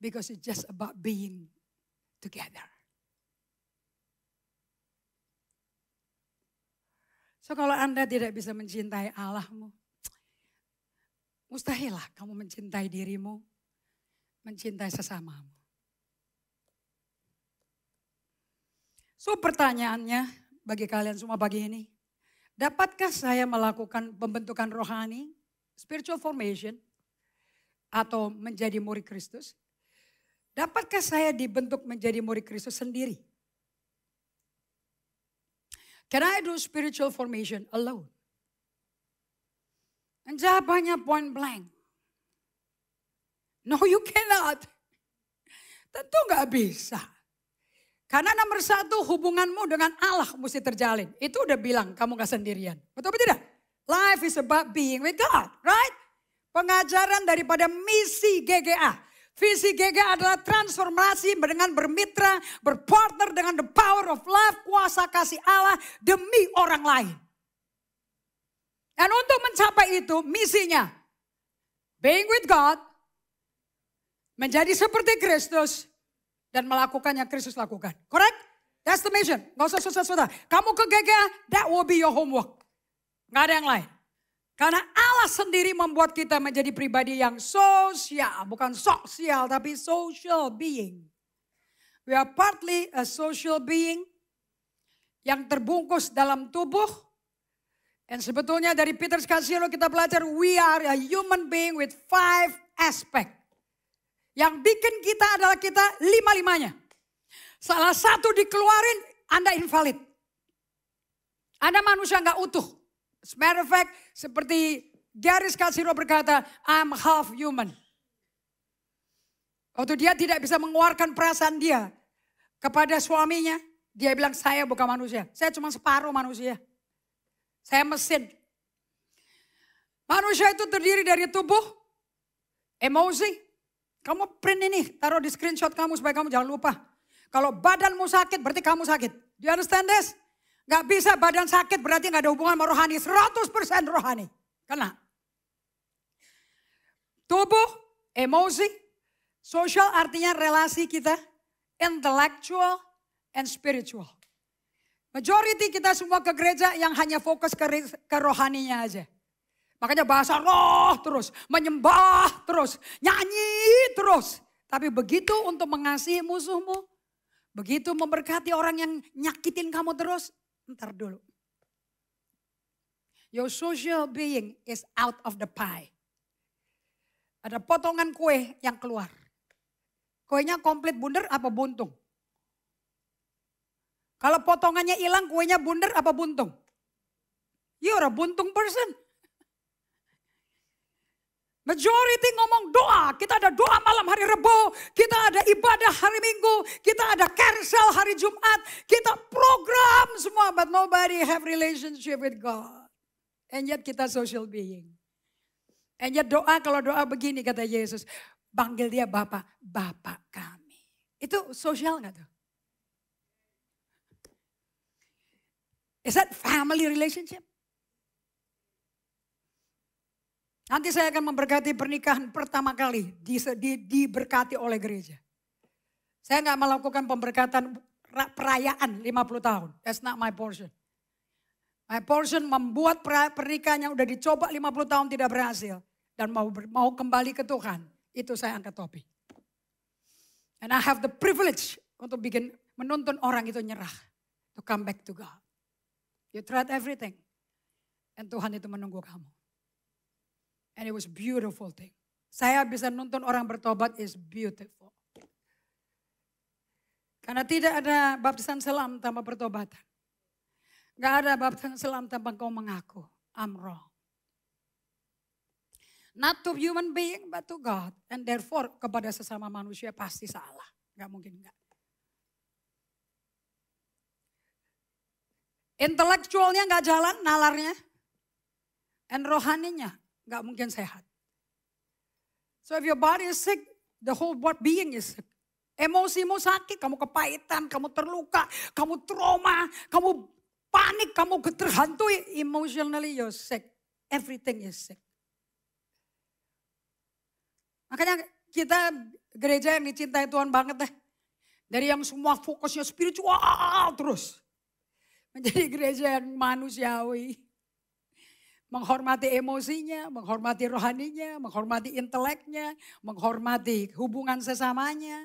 Because it's just about being together. So kalau Anda tidak bisa mencintai Allahmu, mustahilah kamu mencintai dirimu, mencintai sesamamu. So pertanyaannya bagi kalian semua pagi ini, dapatkah saya melakukan pembentukan rohani, spiritual formation, atau menjadi murid Kristus? Dapatkah saya dibentuk menjadi murid Kristus sendiri? Can I do spiritual formation alone? And jawabannya point blank. No, you cannot. Tentu nggak bisa. Karena nomor satu hubunganmu dengan Allah mesti terjalin. Itu udah bilang kamu gak sendirian. Betul atau tidak? Life is about being with God, right? Pengajaran daripada misi GGA. Visi GG adalah transformasi dengan bermitra, berpartner dengan the power of love, kuasa kasih Allah demi orang lain. Dan untuk mencapai itu misinya, being with God, menjadi seperti Kristus, dan melakukan yang Kristus lakukan. Correct? That's the mission. Gak usah susah-susah. Kamu ke GG, that will be your homework. Gak ada yang lain. Karena Allah sendiri membuat kita menjadi pribadi yang sosial, bukan sosial tapi social being. We are partly a social being yang terbungkus dalam tubuh. Dan sebetulnya dari Peter Scarsino kita belajar we are a human being with five aspect. Yang bikin kita adalah kita lima-limanya. Salah satu dikeluarin, Anda invalid. Anda manusia nggak utuh. As a matter of fact, seperti Garis Kasiro berkata, I'm half human. Waktu dia tidak bisa mengeluarkan perasaan dia kepada suaminya, dia bilang, saya bukan manusia. Saya cuma separuh manusia. Saya mesin. Manusia itu terdiri dari tubuh, emosi. Kamu print ini, taruh di screenshot kamu supaya kamu jangan lupa. Kalau badanmu sakit, berarti kamu sakit. Do you understand this? Gak bisa badan sakit berarti gak ada hubungan sama rohani. 100% rohani. Kena. Tubuh, emosi, sosial artinya relasi kita, intellectual, and spiritual. Majority kita semua ke gereja yang hanya fokus ke, ke rohaninya aja. Makanya bahasa roh terus, menyembah terus, nyanyi terus. Tapi begitu untuk mengasihi musuhmu, begitu memberkati orang yang nyakitin kamu terus, Ntar dulu. Your social being is out of the pie. Ada potongan kue yang keluar. Kuenya komplit bundar apa buntung? Kalau potongannya hilang kuenya bundar apa buntung? You're a buntung person. Majority ngomong doa. Kita ada doa malam hari Rebo, kita ada ibadah hari Minggu, kita ada cancel hari Jumat, kita program semua but nobody have relationship with God. And yet kita social being. And yet doa kalau doa begini kata Yesus, panggil dia Bapak, Bapak kami. Itu sosial nggak tuh? Is that family relationship? Nanti saya akan memberkati pernikahan pertama kali di, di, diberkati oleh gereja. Saya nggak melakukan pemberkatan perayaan 50 tahun. That's not my portion. My portion membuat pernikahan yang udah dicoba 50 tahun tidak berhasil. Dan mau, mau kembali ke Tuhan. Itu saya angkat topi. And I have the privilege untuk bikin menuntun orang itu nyerah. To come back to God. You tried everything. and Tuhan itu menunggu kamu. And it was beautiful thing. Saya bisa nonton orang bertobat is beautiful. Karena tidak ada baptisan selam tanpa pertobatan. Gak ada baptisan selam tanpa kau mengaku. I'm wrong. Not to human being, but to God. And therefore kepada sesama manusia pasti salah. Gak mungkin enggak. Intelektualnya gak jalan, nalarnya. And rohaninya nggak mungkin sehat. So if your body is sick, the whole what being is sick. Emosimu sakit, kamu kepahitan, kamu terluka, kamu trauma, kamu panik, kamu terhantui. Emotionally you're sick. Everything is sick. Makanya kita gereja yang dicintai Tuhan banget deh. Dari yang semua fokusnya spiritual terus. Menjadi gereja yang manusiawi menghormati emosinya, menghormati rohaninya, menghormati inteleknya, menghormati hubungan sesamanya.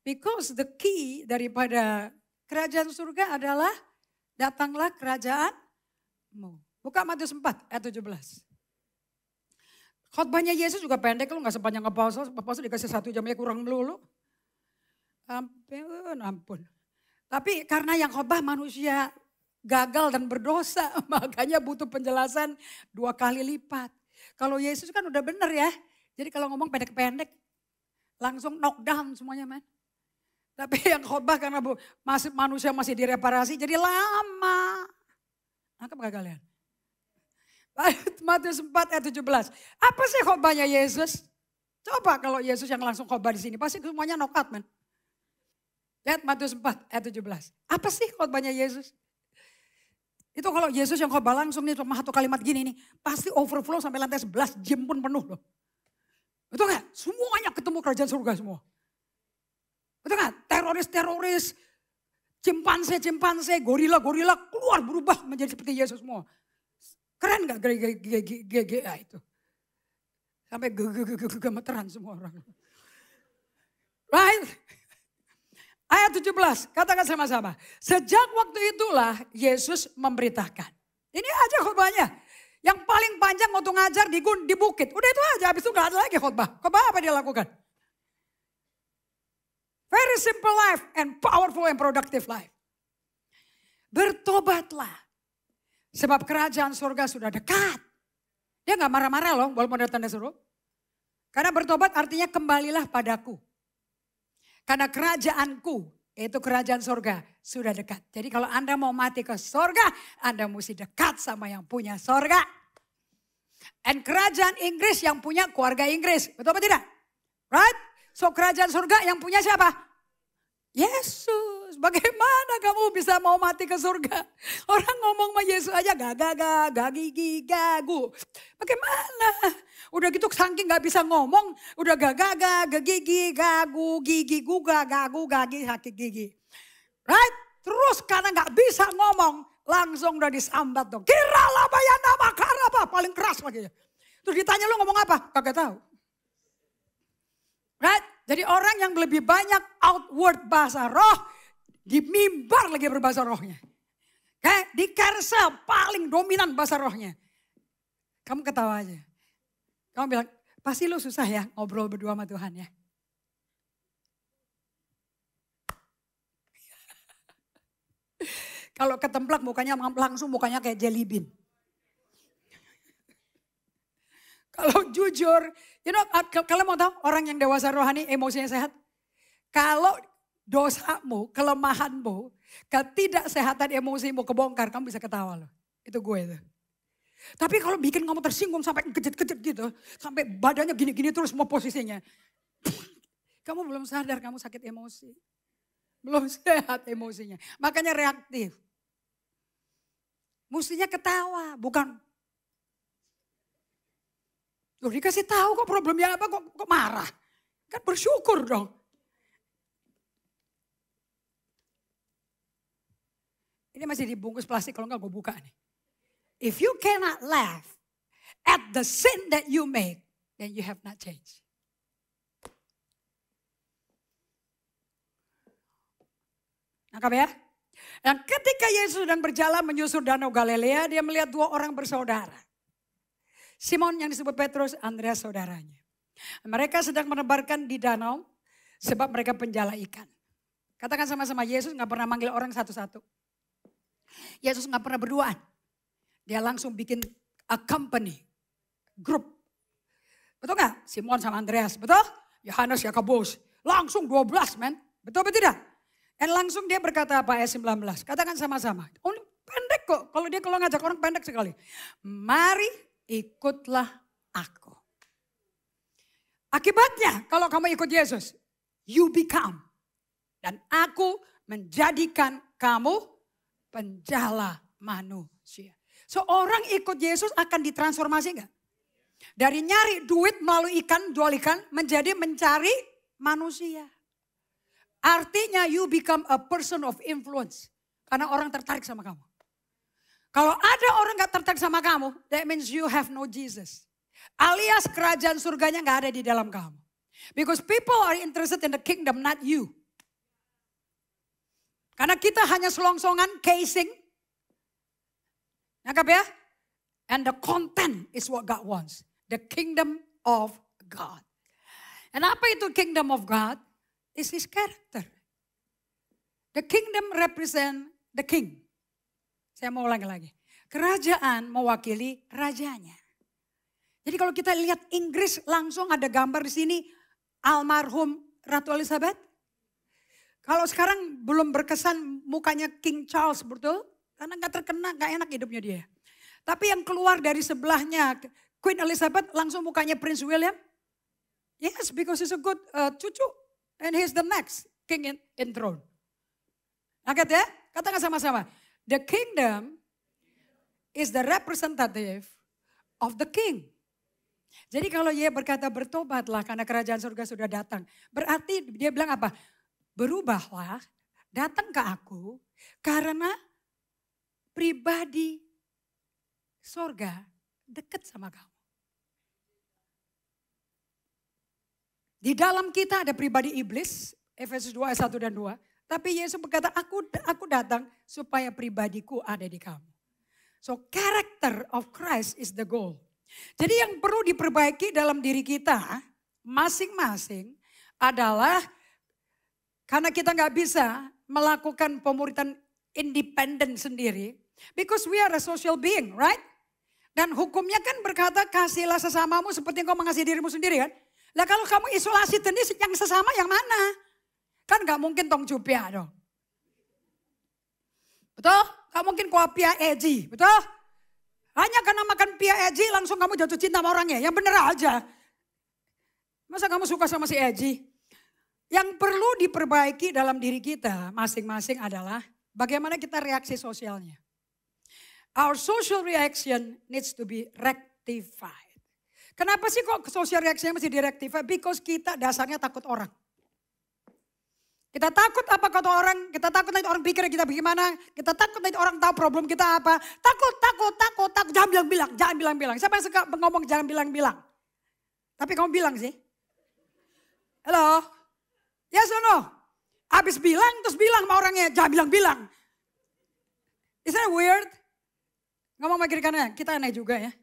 Because the key daripada kerajaan surga adalah datanglah kerajaanmu. Buka Matius 4 ayat 17. Khotbahnya Yesus juga pendek, lu gak sepanjang apostle, apostle dikasih satu jam ya kurang melulu. Ampun, ampun. Tapi karena yang khotbah manusia gagal dan berdosa. Makanya butuh penjelasan dua kali lipat. Kalau Yesus kan udah bener ya. Jadi kalau ngomong pendek-pendek langsung knockdown semuanya men. Tapi yang khotbah karena bu masih manusia masih direparasi jadi lama. Nangkep gak kalian? Matius 4 ayat 17. Apa sih khotbahnya Yesus? Coba kalau Yesus yang langsung khotbah di sini pasti semuanya knockout men. Lihat Matius 4 ayat 17. Apa sih khotbahnya Yesus? Itu kalau Yesus yang khotbah langsung nih cuma satu kalimat gini nih, pasti overflow sampai lantai 11 jam pun penuh loh. Betul nggak? Semuanya ketemu kerajaan surga semua. Betul kan Teroris-teroris, cimpanse-cimpanse, gorila-gorila keluar berubah menjadi seperti Yesus semua. Keren nggak GGA itu? Sampai gemeteran semua orang. Right? Ayat 17, katakan sama-sama. Sejak waktu itulah Yesus memberitakan. Ini aja khutbahnya. Yang paling panjang untuk ngajar di, gun, di bukit. Udah itu aja, habis itu gak ada lagi khutbah. Khotbah apa dia lakukan? Very simple life and powerful and productive life. Bertobatlah. Sebab kerajaan surga sudah dekat. Dia gak marah-marah loh walaupun ada tanda suruh. Karena bertobat artinya kembalilah padaku. Karena kerajaanku, yaitu kerajaan surga, sudah dekat. Jadi kalau Anda mau mati ke surga, Anda mesti dekat sama yang punya surga. Dan kerajaan Inggris yang punya keluarga Inggris. Betul apa tidak? Right? So kerajaan surga yang punya siapa? Yesus. Yesus. Bagaimana kamu bisa mau mati ke surga? Orang ngomong sama Yesus aja gagaga, gagigi, gagu. Bagaimana? Udah gitu saking gak bisa ngomong, udah gagaga, gagigi, gagu, gigi, guga, gagu, gagi, sakit gigi. Right? Terus karena gak bisa ngomong, langsung udah disambat dong. Kira bayan nama apa? paling keras lagi. Terus ditanya lu ngomong apa? Kagak tahu. Right? Jadi orang yang lebih banyak outward bahasa roh di mimbar lagi berbahasa rohnya. Kayak di kersa paling dominan bahasa rohnya. Kamu ketawa aja. Kamu bilang, pasti lu susah ya ngobrol berdua sama Tuhan ya. Kalau ketemplak mukanya langsung mukanya kayak jelly bean. Kalau jujur, you know, ah, kalau mau tahu orang yang dewasa rohani emosinya sehat. Kalau dosamu, kelemahanmu, ketidaksehatan emosimu kebongkar, kamu bisa ketawa loh. Itu gue itu. Tapi kalau bikin kamu tersinggung sampai kejet-kejet gitu, sampai badannya gini-gini terus mau posisinya. Kamu belum sadar kamu sakit emosi. Belum sehat emosinya. Makanya reaktif. Mestinya ketawa, bukan Loh dikasih tahu kok problemnya apa kok, kok marah. Kan bersyukur dong. Ini masih dibungkus plastik kalau enggak gue buka nih. If you cannot laugh at the sin that you make, then you have not changed. Nangkap ya? Dan ketika Yesus sedang berjalan menyusur danau Galilea, dia melihat dua orang bersaudara. Simon yang disebut Petrus, Andreas saudaranya. Mereka sedang menebarkan di danau sebab mereka penjala ikan. Katakan sama-sama Yesus nggak pernah manggil orang satu-satu. Yesus nggak pernah berduaan. Dia langsung bikin a company, grup. Betul nggak? Simon sama Andreas, betul? Yohanes, Yakobus. Langsung 12 men, betul betul tidak? Dan langsung dia berkata apa ayat 19, katakan sama-sama. Oh, pendek kok, kalau dia kalau ngajak orang pendek sekali. Mari ikutlah aku. Akibatnya kalau kamu ikut Yesus, you become. Dan aku menjadikan kamu penjala manusia. Seorang ikut Yesus akan ditransformasi enggak? Dari nyari duit melalui ikan, jual ikan, menjadi mencari manusia. Artinya you become a person of influence. Karena orang tertarik sama kamu. Kalau ada orang gak tertarik sama kamu, that means you have no Jesus. Alias kerajaan surganya gak ada di dalam kamu. Because people are interested in the kingdom, not you. Karena kita hanya selongsongan casing. Nangkap ya? And the content is what God wants. The kingdom of God. And apa itu kingdom of God? Is his character. The kingdom represent the king. Saya mau ulangi lagi. Kerajaan mewakili rajanya. Jadi kalau kita lihat Inggris langsung ada gambar di sini almarhum Ratu Elizabeth kalau sekarang belum berkesan mukanya King Charles betul? Karena nggak terkena, nggak enak hidupnya dia. Tapi yang keluar dari sebelahnya Queen Elizabeth langsung mukanya Prince William. Yes, because he's a good uh, cucu and he's the next king in, in throne. Angkat ya, katakan sama-sama. The kingdom is the representative of the king. Jadi kalau dia berkata bertobatlah karena kerajaan surga sudah datang. Berarti dia bilang apa? berubahlah, datang ke aku karena pribadi sorga dekat sama kamu. Di dalam kita ada pribadi iblis, Efesus 2 ayat 1 dan 2. Tapi Yesus berkata, aku aku datang supaya pribadiku ada di kamu. So character of Christ is the goal. Jadi yang perlu diperbaiki dalam diri kita masing-masing adalah karena kita nggak bisa melakukan pemuritan independen sendiri. Because we are a social being, right? Dan hukumnya kan berkata kasihlah sesamamu seperti engkau mengasihi dirimu sendiri kan. Lah kalau kamu isolasi tenis yang sesama yang mana? Kan nggak mungkin tong jupia dong. Betul? Gak mungkin kuapia pia eji, betul? Hanya karena makan pia eji langsung kamu jatuh cinta sama orangnya. Yang bener aja. Masa kamu suka sama si Eji? Yang perlu diperbaiki dalam diri kita masing-masing adalah bagaimana kita reaksi sosialnya. Our social reaction needs to be rectified. Kenapa sih kok social reaction mesti directify? Because kita dasarnya takut orang. Kita takut apa kata orang, kita takut nanti orang pikir kita bagaimana, kita takut nanti orang tahu problem kita apa. Takut, takut, takut, takut, jangan bilang-bilang, jangan bilang-bilang. Siapa yang suka ngomong jangan bilang-bilang? Tapi kamu bilang sih. Halo, Yes ya, or Habis bilang, terus bilang sama orangnya, jangan bilang-bilang. Is that weird? Ngomong sama kiri kanan, kita aneh juga ya.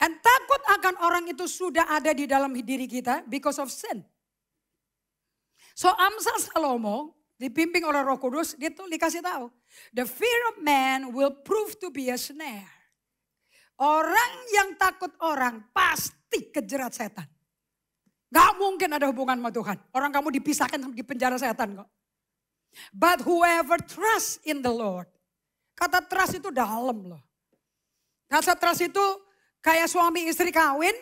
And takut akan orang itu sudah ada di dalam diri kita because of sin. So Amsal Salomo dipimpin oleh Roh Kudus, dia tuh dikasih tahu. The fear of man will prove to be a snare. Orang yang takut orang pasti kejerat setan. Gak mungkin ada hubungan sama Tuhan. Orang kamu dipisahkan di penjara setan kok. But whoever trust in the Lord. Kata trust itu dalam loh. Kata trust itu kayak suami istri kawin.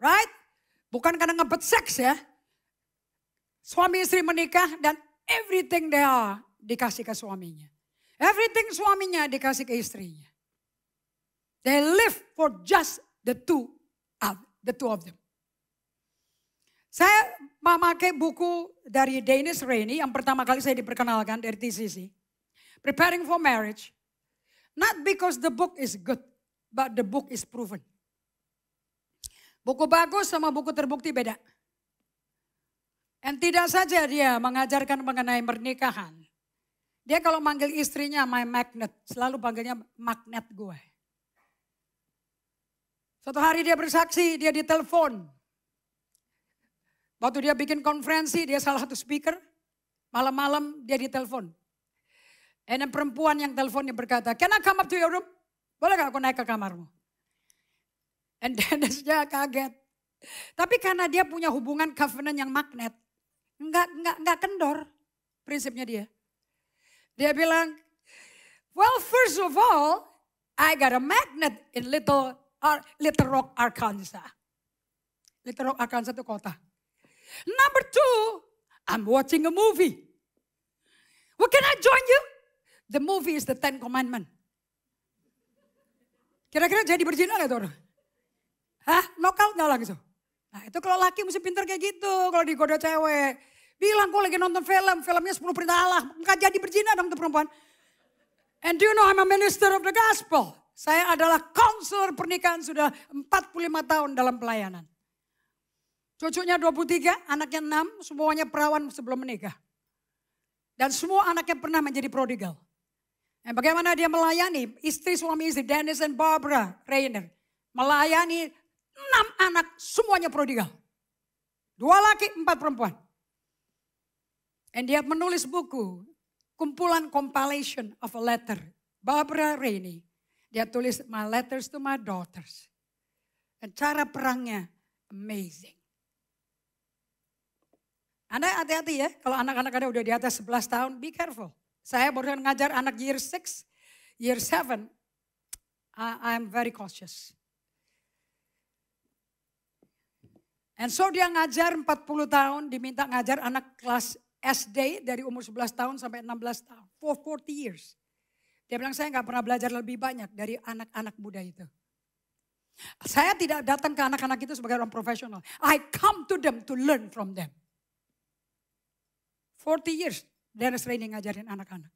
Right? Bukan karena ngebet seks ya. Suami istri menikah dan everything they are dikasih ke suaminya. Everything suaminya dikasih ke istrinya. They live for just the two of the two of them. Saya memakai buku dari Dennis Rainey yang pertama kali saya diperkenalkan dari TCC. Preparing for Marriage. Not because the book is good, but the book is proven. Buku bagus sama buku terbukti beda. Dan tidak saja dia mengajarkan mengenai pernikahan. Dia kalau manggil istrinya my magnet, selalu panggilnya magnet gue. Suatu hari dia bersaksi, dia ditelepon Waktu dia bikin konferensi, dia salah satu speaker. Malam-malam dia ditelepon. Enam perempuan yang teleponnya berkata, can I come up to your room? Boleh gak aku naik ke kamarmu? And dia kaget. Tapi karena dia punya hubungan covenant yang magnet, nggak nggak nggak kendor prinsipnya dia. Dia bilang, well first of all, I got a magnet in Little Little Rock, Arkansas. Little Rock, Arkansas itu kota. Number two, I'm watching a movie. Well, can I join you? The movie is the Ten Commandment. Kira-kira jadi berzina gak tuh? Hah? Knockout gak langsung? Nah itu kalau laki mesti pinter kayak gitu. Kalau digoda cewek. Bilang kok lagi nonton film. Filmnya 10 perintah Allah. Enggak jadi berzina dong tuh perempuan. And do you know I'm a minister of the gospel. Saya adalah konselor pernikahan sudah 45 tahun dalam pelayanan. Cucunya 23, anaknya 6, semuanya perawan sebelum menikah. Dan semua anaknya pernah menjadi prodigal. Dan nah, bagaimana dia melayani istri suami istri Dennis dan Barbara Rainer. Melayani enam anak semuanya prodigal. Dua laki, empat perempuan. Dan dia menulis buku, kumpulan compilation of a letter. Barbara Rainey. Dia tulis my letters to my daughters. Dan cara perangnya amazing. Anda hati-hati ya, kalau anak-anak Anda udah di atas 11 tahun, be careful. Saya baru ngajar anak year 6, year 7, I, I'm very cautious. And so dia ngajar 40 tahun, diminta ngajar anak kelas SD dari umur 11 tahun sampai 16 tahun. For 40 years. Dia bilang saya nggak pernah belajar lebih banyak dari anak-anak muda itu. Saya tidak datang ke anak-anak itu sebagai orang profesional. I come to them to learn from them. 40 years Dennis Rainey ngajarin anak-anak.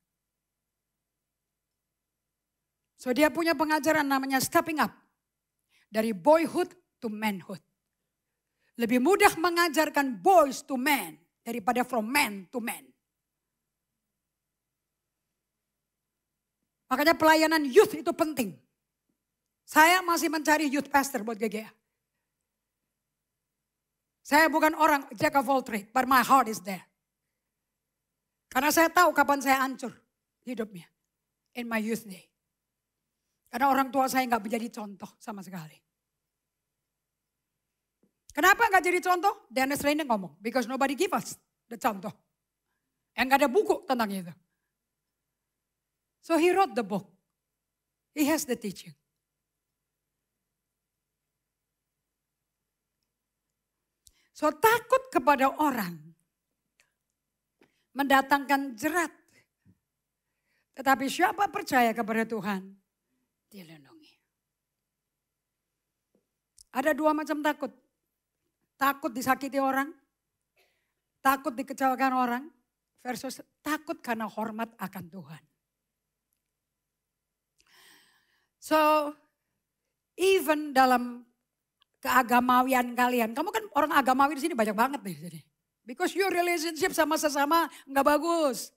So dia punya pengajaran namanya stepping up. Dari boyhood to manhood. Lebih mudah mengajarkan boys to men daripada from man to man. Makanya pelayanan youth itu penting. Saya masih mencari youth pastor buat GGA. Saya bukan orang jack of all trade, but my heart is there. Karena saya tahu kapan saya hancur hidupnya. In my youth day. Karena orang tua saya nggak menjadi contoh sama sekali. Kenapa nggak jadi contoh? Dennis Rainer ngomong, because nobody give us the contoh. Yang nggak ada buku tentang itu. So he wrote the book. He has the teaching. So takut kepada orang mendatangkan jerat. Tetapi siapa percaya kepada Tuhan, dilindungi. Ada dua macam takut. Takut disakiti orang, takut dikecewakan orang, versus takut karena hormat akan Tuhan. So, even dalam keagamawian kalian, kamu kan orang agamawi di sini banyak banget nih. Because your relationship sama sesama nggak bagus.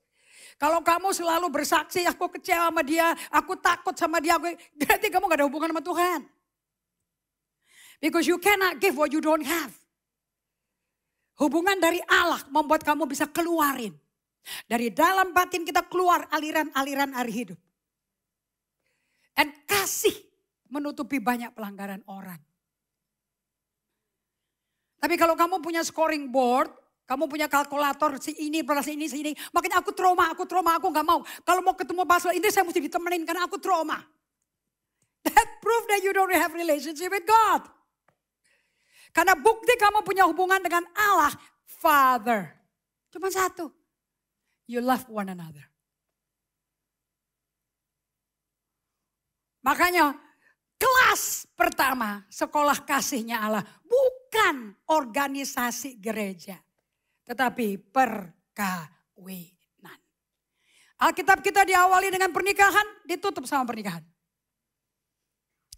Kalau kamu selalu bersaksi, aku kecewa sama dia, aku takut sama dia, aku, berarti kamu gak ada hubungan sama Tuhan. Because you cannot give what you don't have. Hubungan dari Allah membuat kamu bisa keluarin. Dari dalam batin kita keluar aliran-aliran air hidup. Dan kasih menutupi banyak pelanggaran orang. Tapi kalau kamu punya scoring board, kamu punya kalkulator, si ini, si ini, si ini. Makanya aku trauma, aku trauma, aku gak mau. Kalau mau ketemu pasal ini saya mesti ditemenin karena aku trauma. That proof that you don't have relationship with God. Karena bukti kamu punya hubungan dengan Allah, Father. Cuma satu. You love one another. Makanya kelas pertama sekolah kasihnya Allah bukan organisasi gereja tetapi perkawinan. Alkitab kita diawali dengan pernikahan, ditutup sama pernikahan.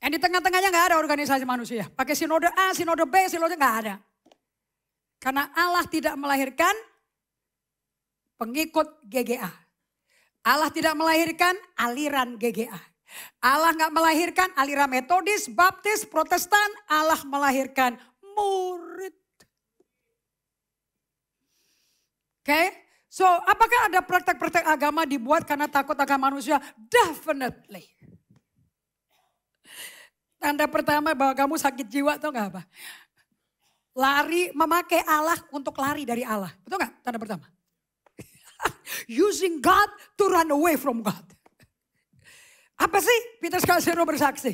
Yang di tengah-tengahnya nggak ada organisasi manusia. Pakai sinode A, sinode B, sinode nggak ada. Karena Allah tidak melahirkan pengikut GGA. Allah tidak melahirkan aliran GGA. Allah nggak melahirkan aliran metodis, baptis, protestan. Allah melahirkan murid Okay? So, apakah ada praktek-praktek agama dibuat karena takut akan manusia? Definitely. Tanda pertama bahwa kamu sakit jiwa atau nggak apa? Lari, memakai Allah untuk lari dari Allah. Betul nggak? Tanda pertama. Using God to run away from God. Apa sih Peter Scalzero bersaksi?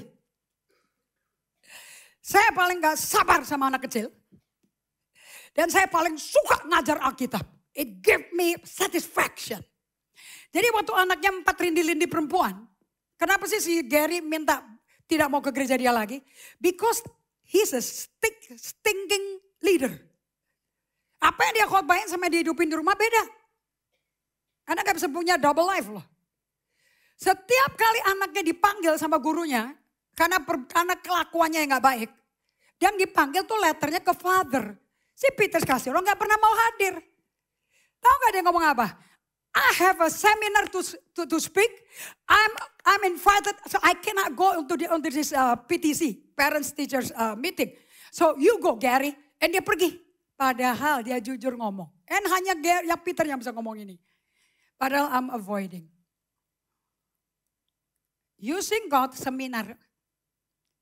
Saya paling gak sabar sama anak kecil. Dan saya paling suka ngajar Alkitab. It gave me satisfaction. Jadi waktu anaknya empat rindi-rindi perempuan, kenapa sih si Gary minta tidak mau ke gereja dia lagi? Because he's a stink, stinking leader. Apa yang dia khotbahin sama dia hidupin di rumah beda. Anak gak bisa punya double life loh. Setiap kali anaknya dipanggil sama gurunya, karena per, anak kelakuannya yang gak baik, dia dipanggil tuh letternya ke father. Si Peter orang gak pernah mau hadir. Tahu nggak dia ngomong apa? I have a seminar to to, to speak. I'm I'm invited, so I cannot go into the this uh, PTC, parents teachers uh, meeting. So you go Gary, and dia pergi. Padahal dia jujur ngomong. And hanya Gary, yang Peter yang bisa ngomong ini. Padahal I'm avoiding. Using God seminar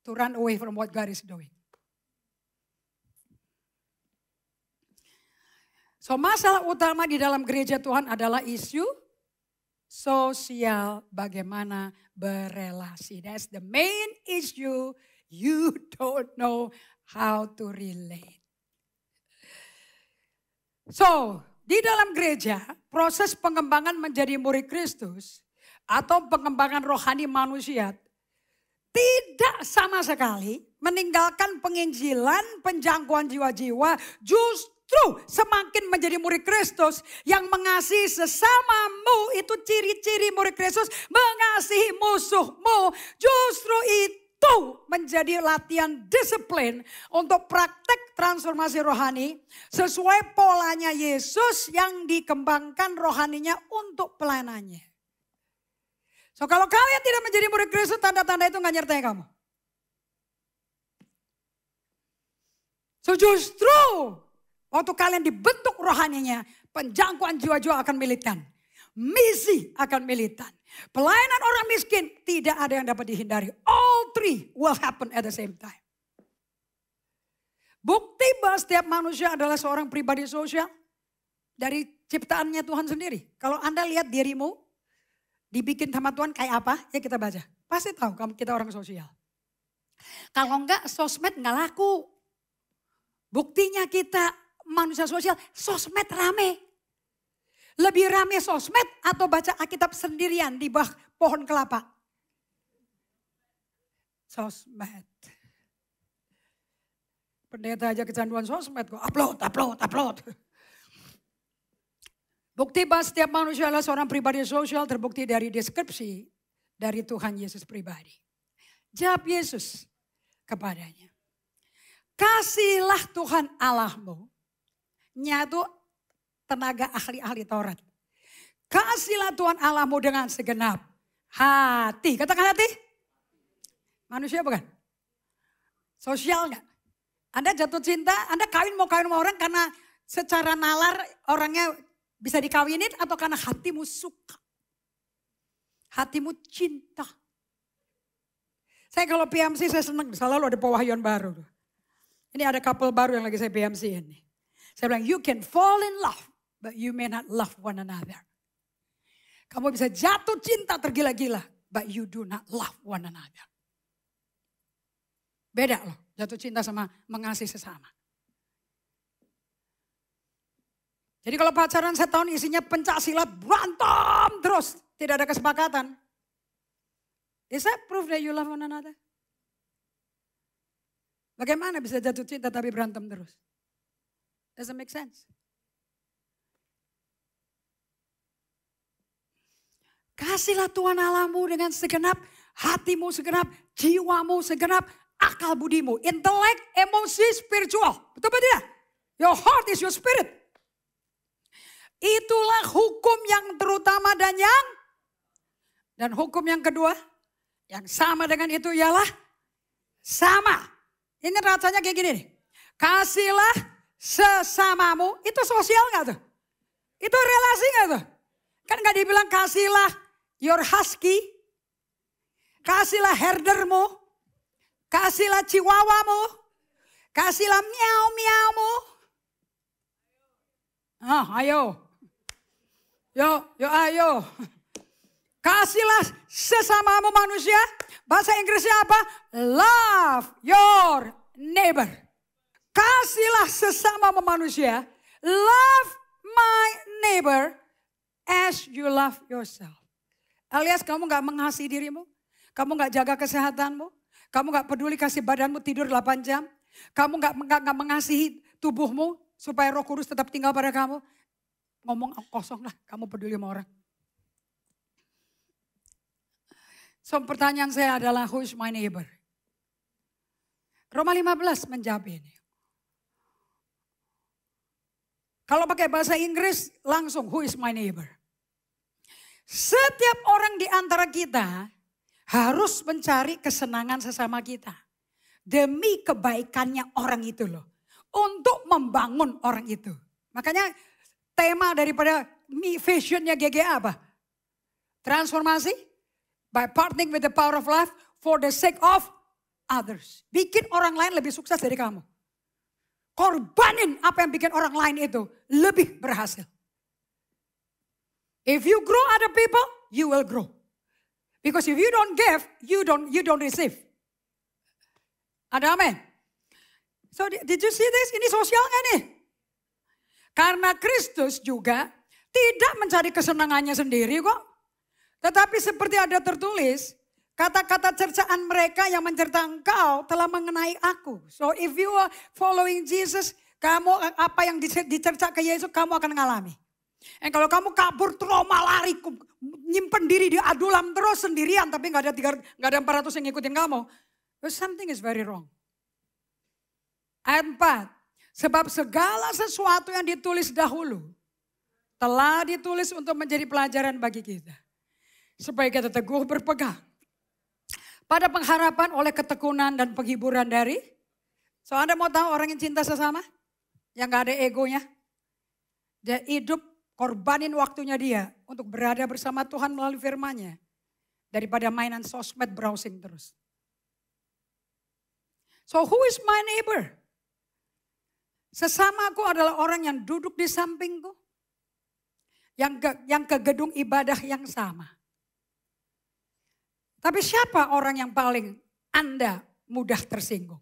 to run away from what God is doing. So masalah utama di dalam gereja Tuhan adalah isu sosial bagaimana berelasi. That's the main issue. You don't know how to relate. So, di dalam gereja, proses pengembangan menjadi murid Kristus atau pengembangan rohani manusia tidak sama sekali meninggalkan penginjilan, penjangkauan jiwa-jiwa, justru justru semakin menjadi murid Kristus yang mengasihi sesamamu itu ciri-ciri murid Kristus mengasihi musuhmu justru itu menjadi latihan disiplin untuk praktek transformasi rohani sesuai polanya Yesus yang dikembangkan rohaninya untuk pelayanannya. So kalau kalian tidak menjadi murid Kristus tanda-tanda itu nggak nyertai kamu. So justru Waktu kalian dibentuk rohaninya, penjangkauan jiwa-jiwa akan militan. Misi akan militan. Pelayanan orang miskin tidak ada yang dapat dihindari. All three will happen at the same time. Bukti bahwa setiap manusia adalah seorang pribadi sosial dari ciptaannya Tuhan sendiri. Kalau Anda lihat dirimu dibikin sama Tuhan kayak apa, ya kita baca. Pasti tahu kamu kita orang sosial. Kalau enggak sosmed enggak laku. Buktinya kita manusia sosial, sosmed rame. Lebih rame sosmed atau baca Alkitab sendirian di bawah pohon kelapa? Sosmed. Pendeta aja kecanduan sosmed kok. Upload, upload, upload. Bukti bahwa setiap manusia adalah seorang pribadi sosial terbukti dari deskripsi dari Tuhan Yesus pribadi. Jawab Yesus kepadanya. Kasihilah Tuhan Allahmu nyatu tenaga ahli-ahli Taurat. Kasihlah Tuhan Allahmu dengan segenap hati. Katakan hati. Manusia bukan? Sosial enggak? Anda jatuh cinta, Anda kawin mau kawin sama orang karena secara nalar orangnya bisa dikawinin atau karena hatimu suka. Hatimu cinta. Saya kalau PMC saya senang, selalu ada pewahyuan baru. Ini ada couple baru yang lagi saya PMC ini. Saya bilang, you can fall in love, but you may not love one another. Kamu bisa jatuh cinta tergila-gila, but you do not love one another. Beda loh, jatuh cinta sama mengasihi sesama. Jadi kalau pacaran setahun isinya pencak silat, berantem terus, tidak ada kesepakatan. Is that proof that you love one another? Bagaimana bisa jatuh cinta tapi berantem terus? Doesn't make sense. Kasihlah Tuhan Allahmu dengan segenap hatimu, segenap jiwamu, segenap akal budimu. intelek, emosi, spiritual. Betul betul tidak? Your heart is your spirit. Itulah hukum yang terutama dan yang dan hukum yang kedua yang sama dengan itu ialah sama. Ini rasanya kayak gini nih. Kasihlah sesamamu, itu sosial nggak tuh? Itu relasi nggak tuh? Kan nggak dibilang kasihlah your husky, kasihlah herdermu, kasihlah chihuahuamu, kasihlah miau miaumu. Ah, ayo. Yo, yo, ayo. Kasihlah sesamamu manusia. Bahasa Inggrisnya apa? Love your neighbor kasihlah sesama manusia. Love my neighbor as you love yourself. Alias kamu gak mengasihi dirimu, kamu gak jaga kesehatanmu, kamu gak peduli kasih badanmu tidur 8 jam, kamu gak, gak, gak mengasihi tubuhmu supaya roh kudus tetap tinggal pada kamu. Ngomong kosong lah, kamu peduli sama orang. So pertanyaan saya adalah who is my neighbor? Roma 15 menjawab ini. Kalau pakai bahasa Inggris langsung who is my neighbor. Setiap orang di antara kita harus mencari kesenangan sesama kita. Demi kebaikannya orang itu loh. Untuk membangun orang itu. Makanya tema daripada visionnya GGA apa? Transformasi by partnering with the power of life for the sake of others. Bikin orang lain lebih sukses dari kamu korbanin apa yang bikin orang lain itu lebih berhasil. If you grow other people, you will grow. Because if you don't give, you don't you don't receive. Ada amin. So did you see this? Ini sosial gak nih? Karena Kristus juga tidak mencari kesenangannya sendiri kok. Tetapi seperti ada tertulis, Kata-kata cercaan mereka yang mencerca engkau telah mengenai aku. So if you are following Jesus, kamu apa yang dicerca ke Yesus kamu akan mengalami. Dan kalau kamu kabur trauma lari, nyimpen diri di adulam terus sendirian tapi nggak ada tiga, nggak ada 400 yang ngikutin kamu. But something is very wrong. Ayat 4. Sebab segala sesuatu yang ditulis dahulu telah ditulis untuk menjadi pelajaran bagi kita. Supaya kita teguh berpegang pada pengharapan oleh ketekunan dan penghiburan dari. So Anda mau tahu orang yang cinta sesama? Yang gak ada egonya. Dia hidup korbanin waktunya dia untuk berada bersama Tuhan melalui firman Daripada mainan sosmed browsing terus. So who is my neighbor? Sesamaku adalah orang yang duduk di sampingku. Yang ke, yang ke gedung ibadah yang sama. Tapi siapa orang yang paling Anda mudah tersinggung?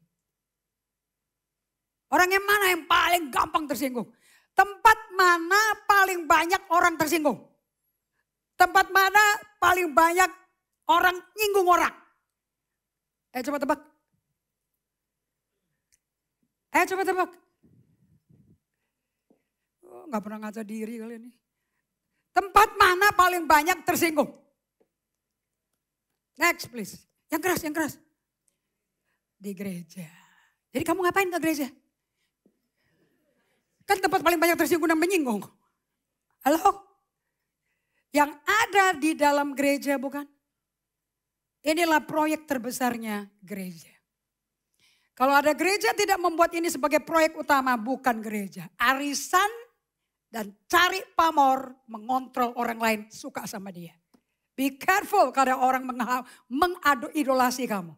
Orang yang mana yang paling gampang tersinggung? Tempat mana paling banyak orang tersinggung? Tempat mana paling banyak orang nyinggung orang? Eh coba tebak. Eh coba tebak. Oh, gak pernah ngaca diri kali ini. Tempat mana paling banyak tersinggung? Next please. Yang keras, yang keras. Di gereja. Jadi kamu ngapain ke gereja? Kan tempat paling banyak tersinggung dan menyinggung. Halo? Yang ada di dalam gereja bukan? Inilah proyek terbesarnya gereja. Kalau ada gereja tidak membuat ini sebagai proyek utama, bukan gereja. Arisan dan cari pamor mengontrol orang lain suka sama dia. Be careful kalau orang mengadu idolasi kamu.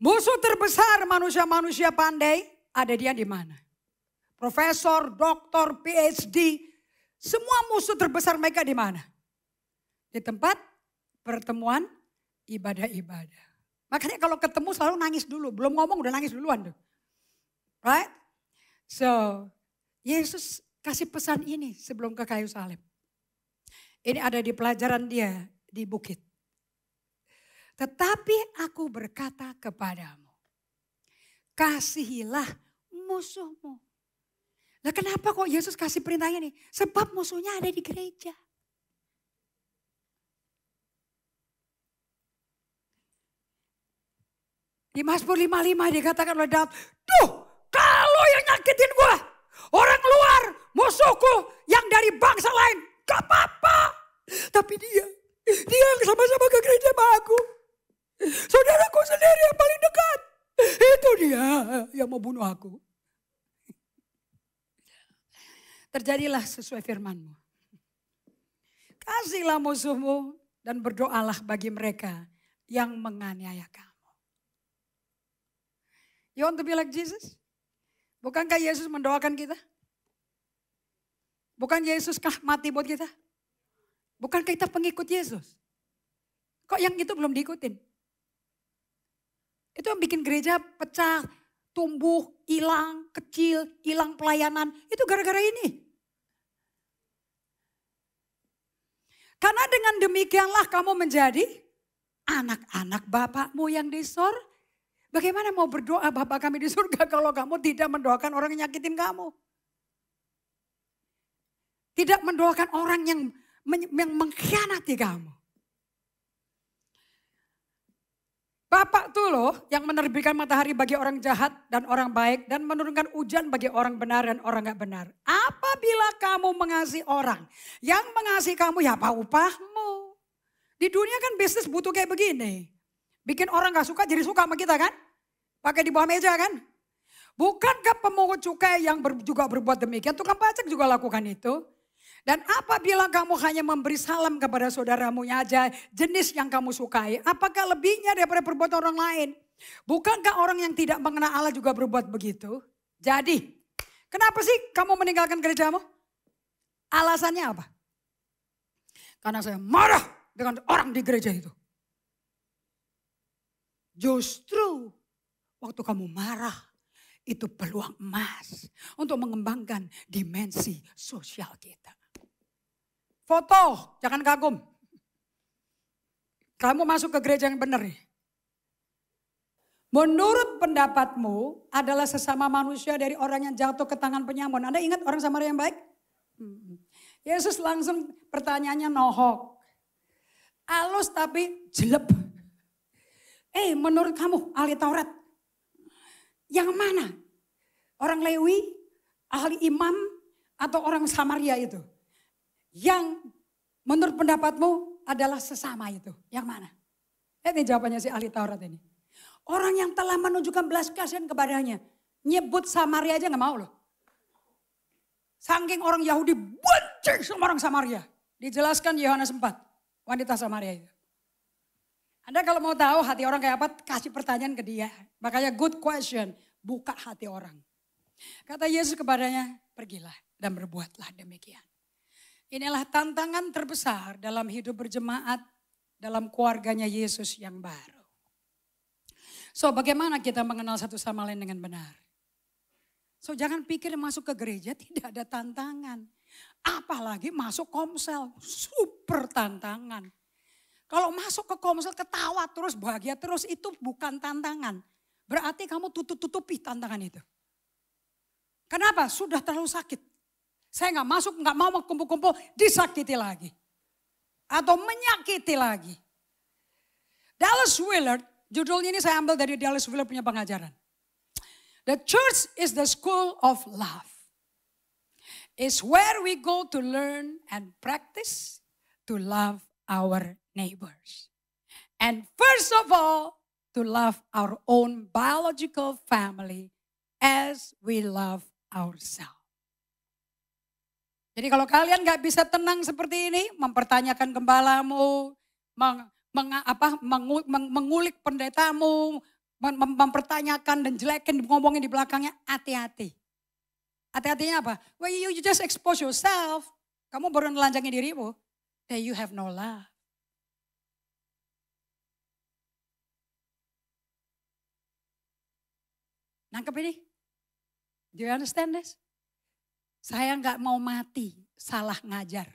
Musuh terbesar manusia-manusia pandai ada dia di mana? Profesor, doktor, PhD, semua musuh terbesar mereka di mana? Di tempat pertemuan ibadah-ibadah. Makanya kalau ketemu selalu nangis dulu. Belum ngomong udah nangis duluan tuh. Right? So, Yesus kasih pesan ini sebelum ke kayu salib. Ini ada di pelajaran dia di bukit. Tetapi aku berkata kepadamu, kasihilah musuhmu. Nah, kenapa kok Yesus kasih perintahnya nih? Sebab musuhnya ada di gereja. Di Mazmur 55 katakan oleh Daud, Duh kalau yang nyakitin gue, orang luar, musuhku yang dari bangsa lain, Gak apa-apa. Tapi dia, dia yang sama-sama ke gereja sama aku. Saudaraku sendiri yang paling dekat. Itu dia yang mau bunuh aku. Terjadilah sesuai firmanmu. Kasihlah musuhmu dan berdoalah bagi mereka yang menganiaya kamu. You want to be like Jesus? Bukankah Yesus mendoakan kita? Bukan Yesuskah mati buat kita? Bukan kita pengikut Yesus? Kok yang itu belum diikutin? Itu yang bikin gereja pecah, tumbuh, hilang, kecil, hilang pelayanan. Itu gara-gara ini. Karena dengan demikianlah kamu menjadi anak-anak Bapakmu yang di Bagaimana mau berdoa Bapak kami di surga kalau kamu tidak mendoakan orang yang nyakitin kamu? Tidak mendoakan orang yang, yang mengkhianati kamu. Bapak tuh loh yang menerbitkan matahari bagi orang jahat dan orang baik dan menurunkan hujan bagi orang benar dan orang gak benar. Apabila kamu mengasihi orang, yang mengasihi kamu ya apa upahmu. Di dunia kan bisnis butuh kayak begini. Bikin orang gak suka jadi suka sama kita kan? Pakai di bawah meja kan? Bukankah pemungut cukai yang ber, juga berbuat demikian? Tukang pajak juga lakukan itu. Dan apabila kamu hanya memberi salam kepada saudaramu aja, jenis yang kamu sukai, apakah lebihnya daripada perbuatan orang lain? Bukankah orang yang tidak mengenal Allah juga berbuat begitu? Jadi, kenapa sih kamu meninggalkan gerejamu? Alasannya apa? Karena saya marah dengan orang di gereja itu. Justru waktu kamu marah itu peluang emas untuk mengembangkan dimensi sosial kita. Foto, jangan kagum. Kamu masuk ke gereja yang benar nih. Menurut pendapatmu adalah sesama manusia dari orang yang jatuh ke tangan penyamun. Anda ingat orang Samaria yang baik? Hmm. Yesus langsung pertanyaannya nohok. Alus tapi jelep. Eh menurut kamu ahli Taurat? Yang mana? Orang Lewi? Ahli imam? Atau orang Samaria itu? yang menurut pendapatmu adalah sesama itu? Yang mana? Ini jawabannya si ahli Taurat ini. Orang yang telah menunjukkan belas kasihan kepadanya. Nyebut Samaria aja gak mau loh. Sangking orang Yahudi benci sama orang Samaria. Dijelaskan Yohanes 4, wanita Samaria itu. Anda kalau mau tahu hati orang kayak apa, kasih pertanyaan ke dia. Makanya good question, buka hati orang. Kata Yesus kepadanya, pergilah dan berbuatlah demikian. Inilah tantangan terbesar dalam hidup berjemaat dalam keluarganya Yesus yang baru. So bagaimana kita mengenal satu sama lain dengan benar? So jangan pikir masuk ke gereja tidak ada tantangan. Apalagi masuk komsel, super tantangan. Kalau masuk ke komsel ketawa terus, bahagia terus, itu bukan tantangan. Berarti kamu tutup-tutupi tantangan itu. Kenapa? Sudah terlalu sakit. Saya nggak masuk, nggak mau kumpul-kumpul, disakiti lagi. Atau menyakiti lagi. Dallas Willard, judulnya ini saya ambil dari Dallas Willard punya pengajaran. The church is the school of love. It's where we go to learn and practice to love our neighbors. And first of all, to love our own biological family as we love ourselves. Jadi kalau kalian nggak bisa tenang seperti ini, mempertanyakan gembalamu, meng, meng, apa, mengu, meng, mengulik pendetamu, mem, mempertanyakan dan jelekin, ngomongin di belakangnya, hati-hati. Hati-hatinya apa? Well, you, just expose yourself. Kamu baru nelanjangi dirimu. That you have no love. Nangkep ini? Do you understand this? Saya nggak mau mati, salah ngajar.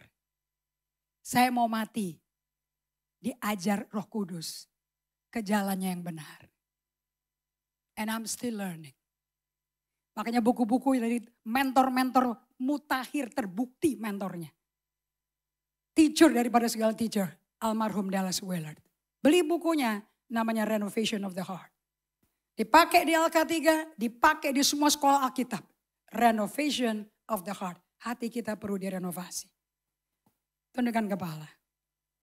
Saya mau mati, diajar roh kudus ke jalannya yang benar. And I'm still learning. Makanya buku-buku dari mentor-mentor mutakhir terbukti mentornya. Teacher daripada segala teacher, almarhum Dallas Willard. Beli bukunya, namanya Renovation of the Heart. Dipakai di LK3, dipakai di semua sekolah Alkitab. Renovation of the heart. Hati kita perlu direnovasi. Tundukkan kepala.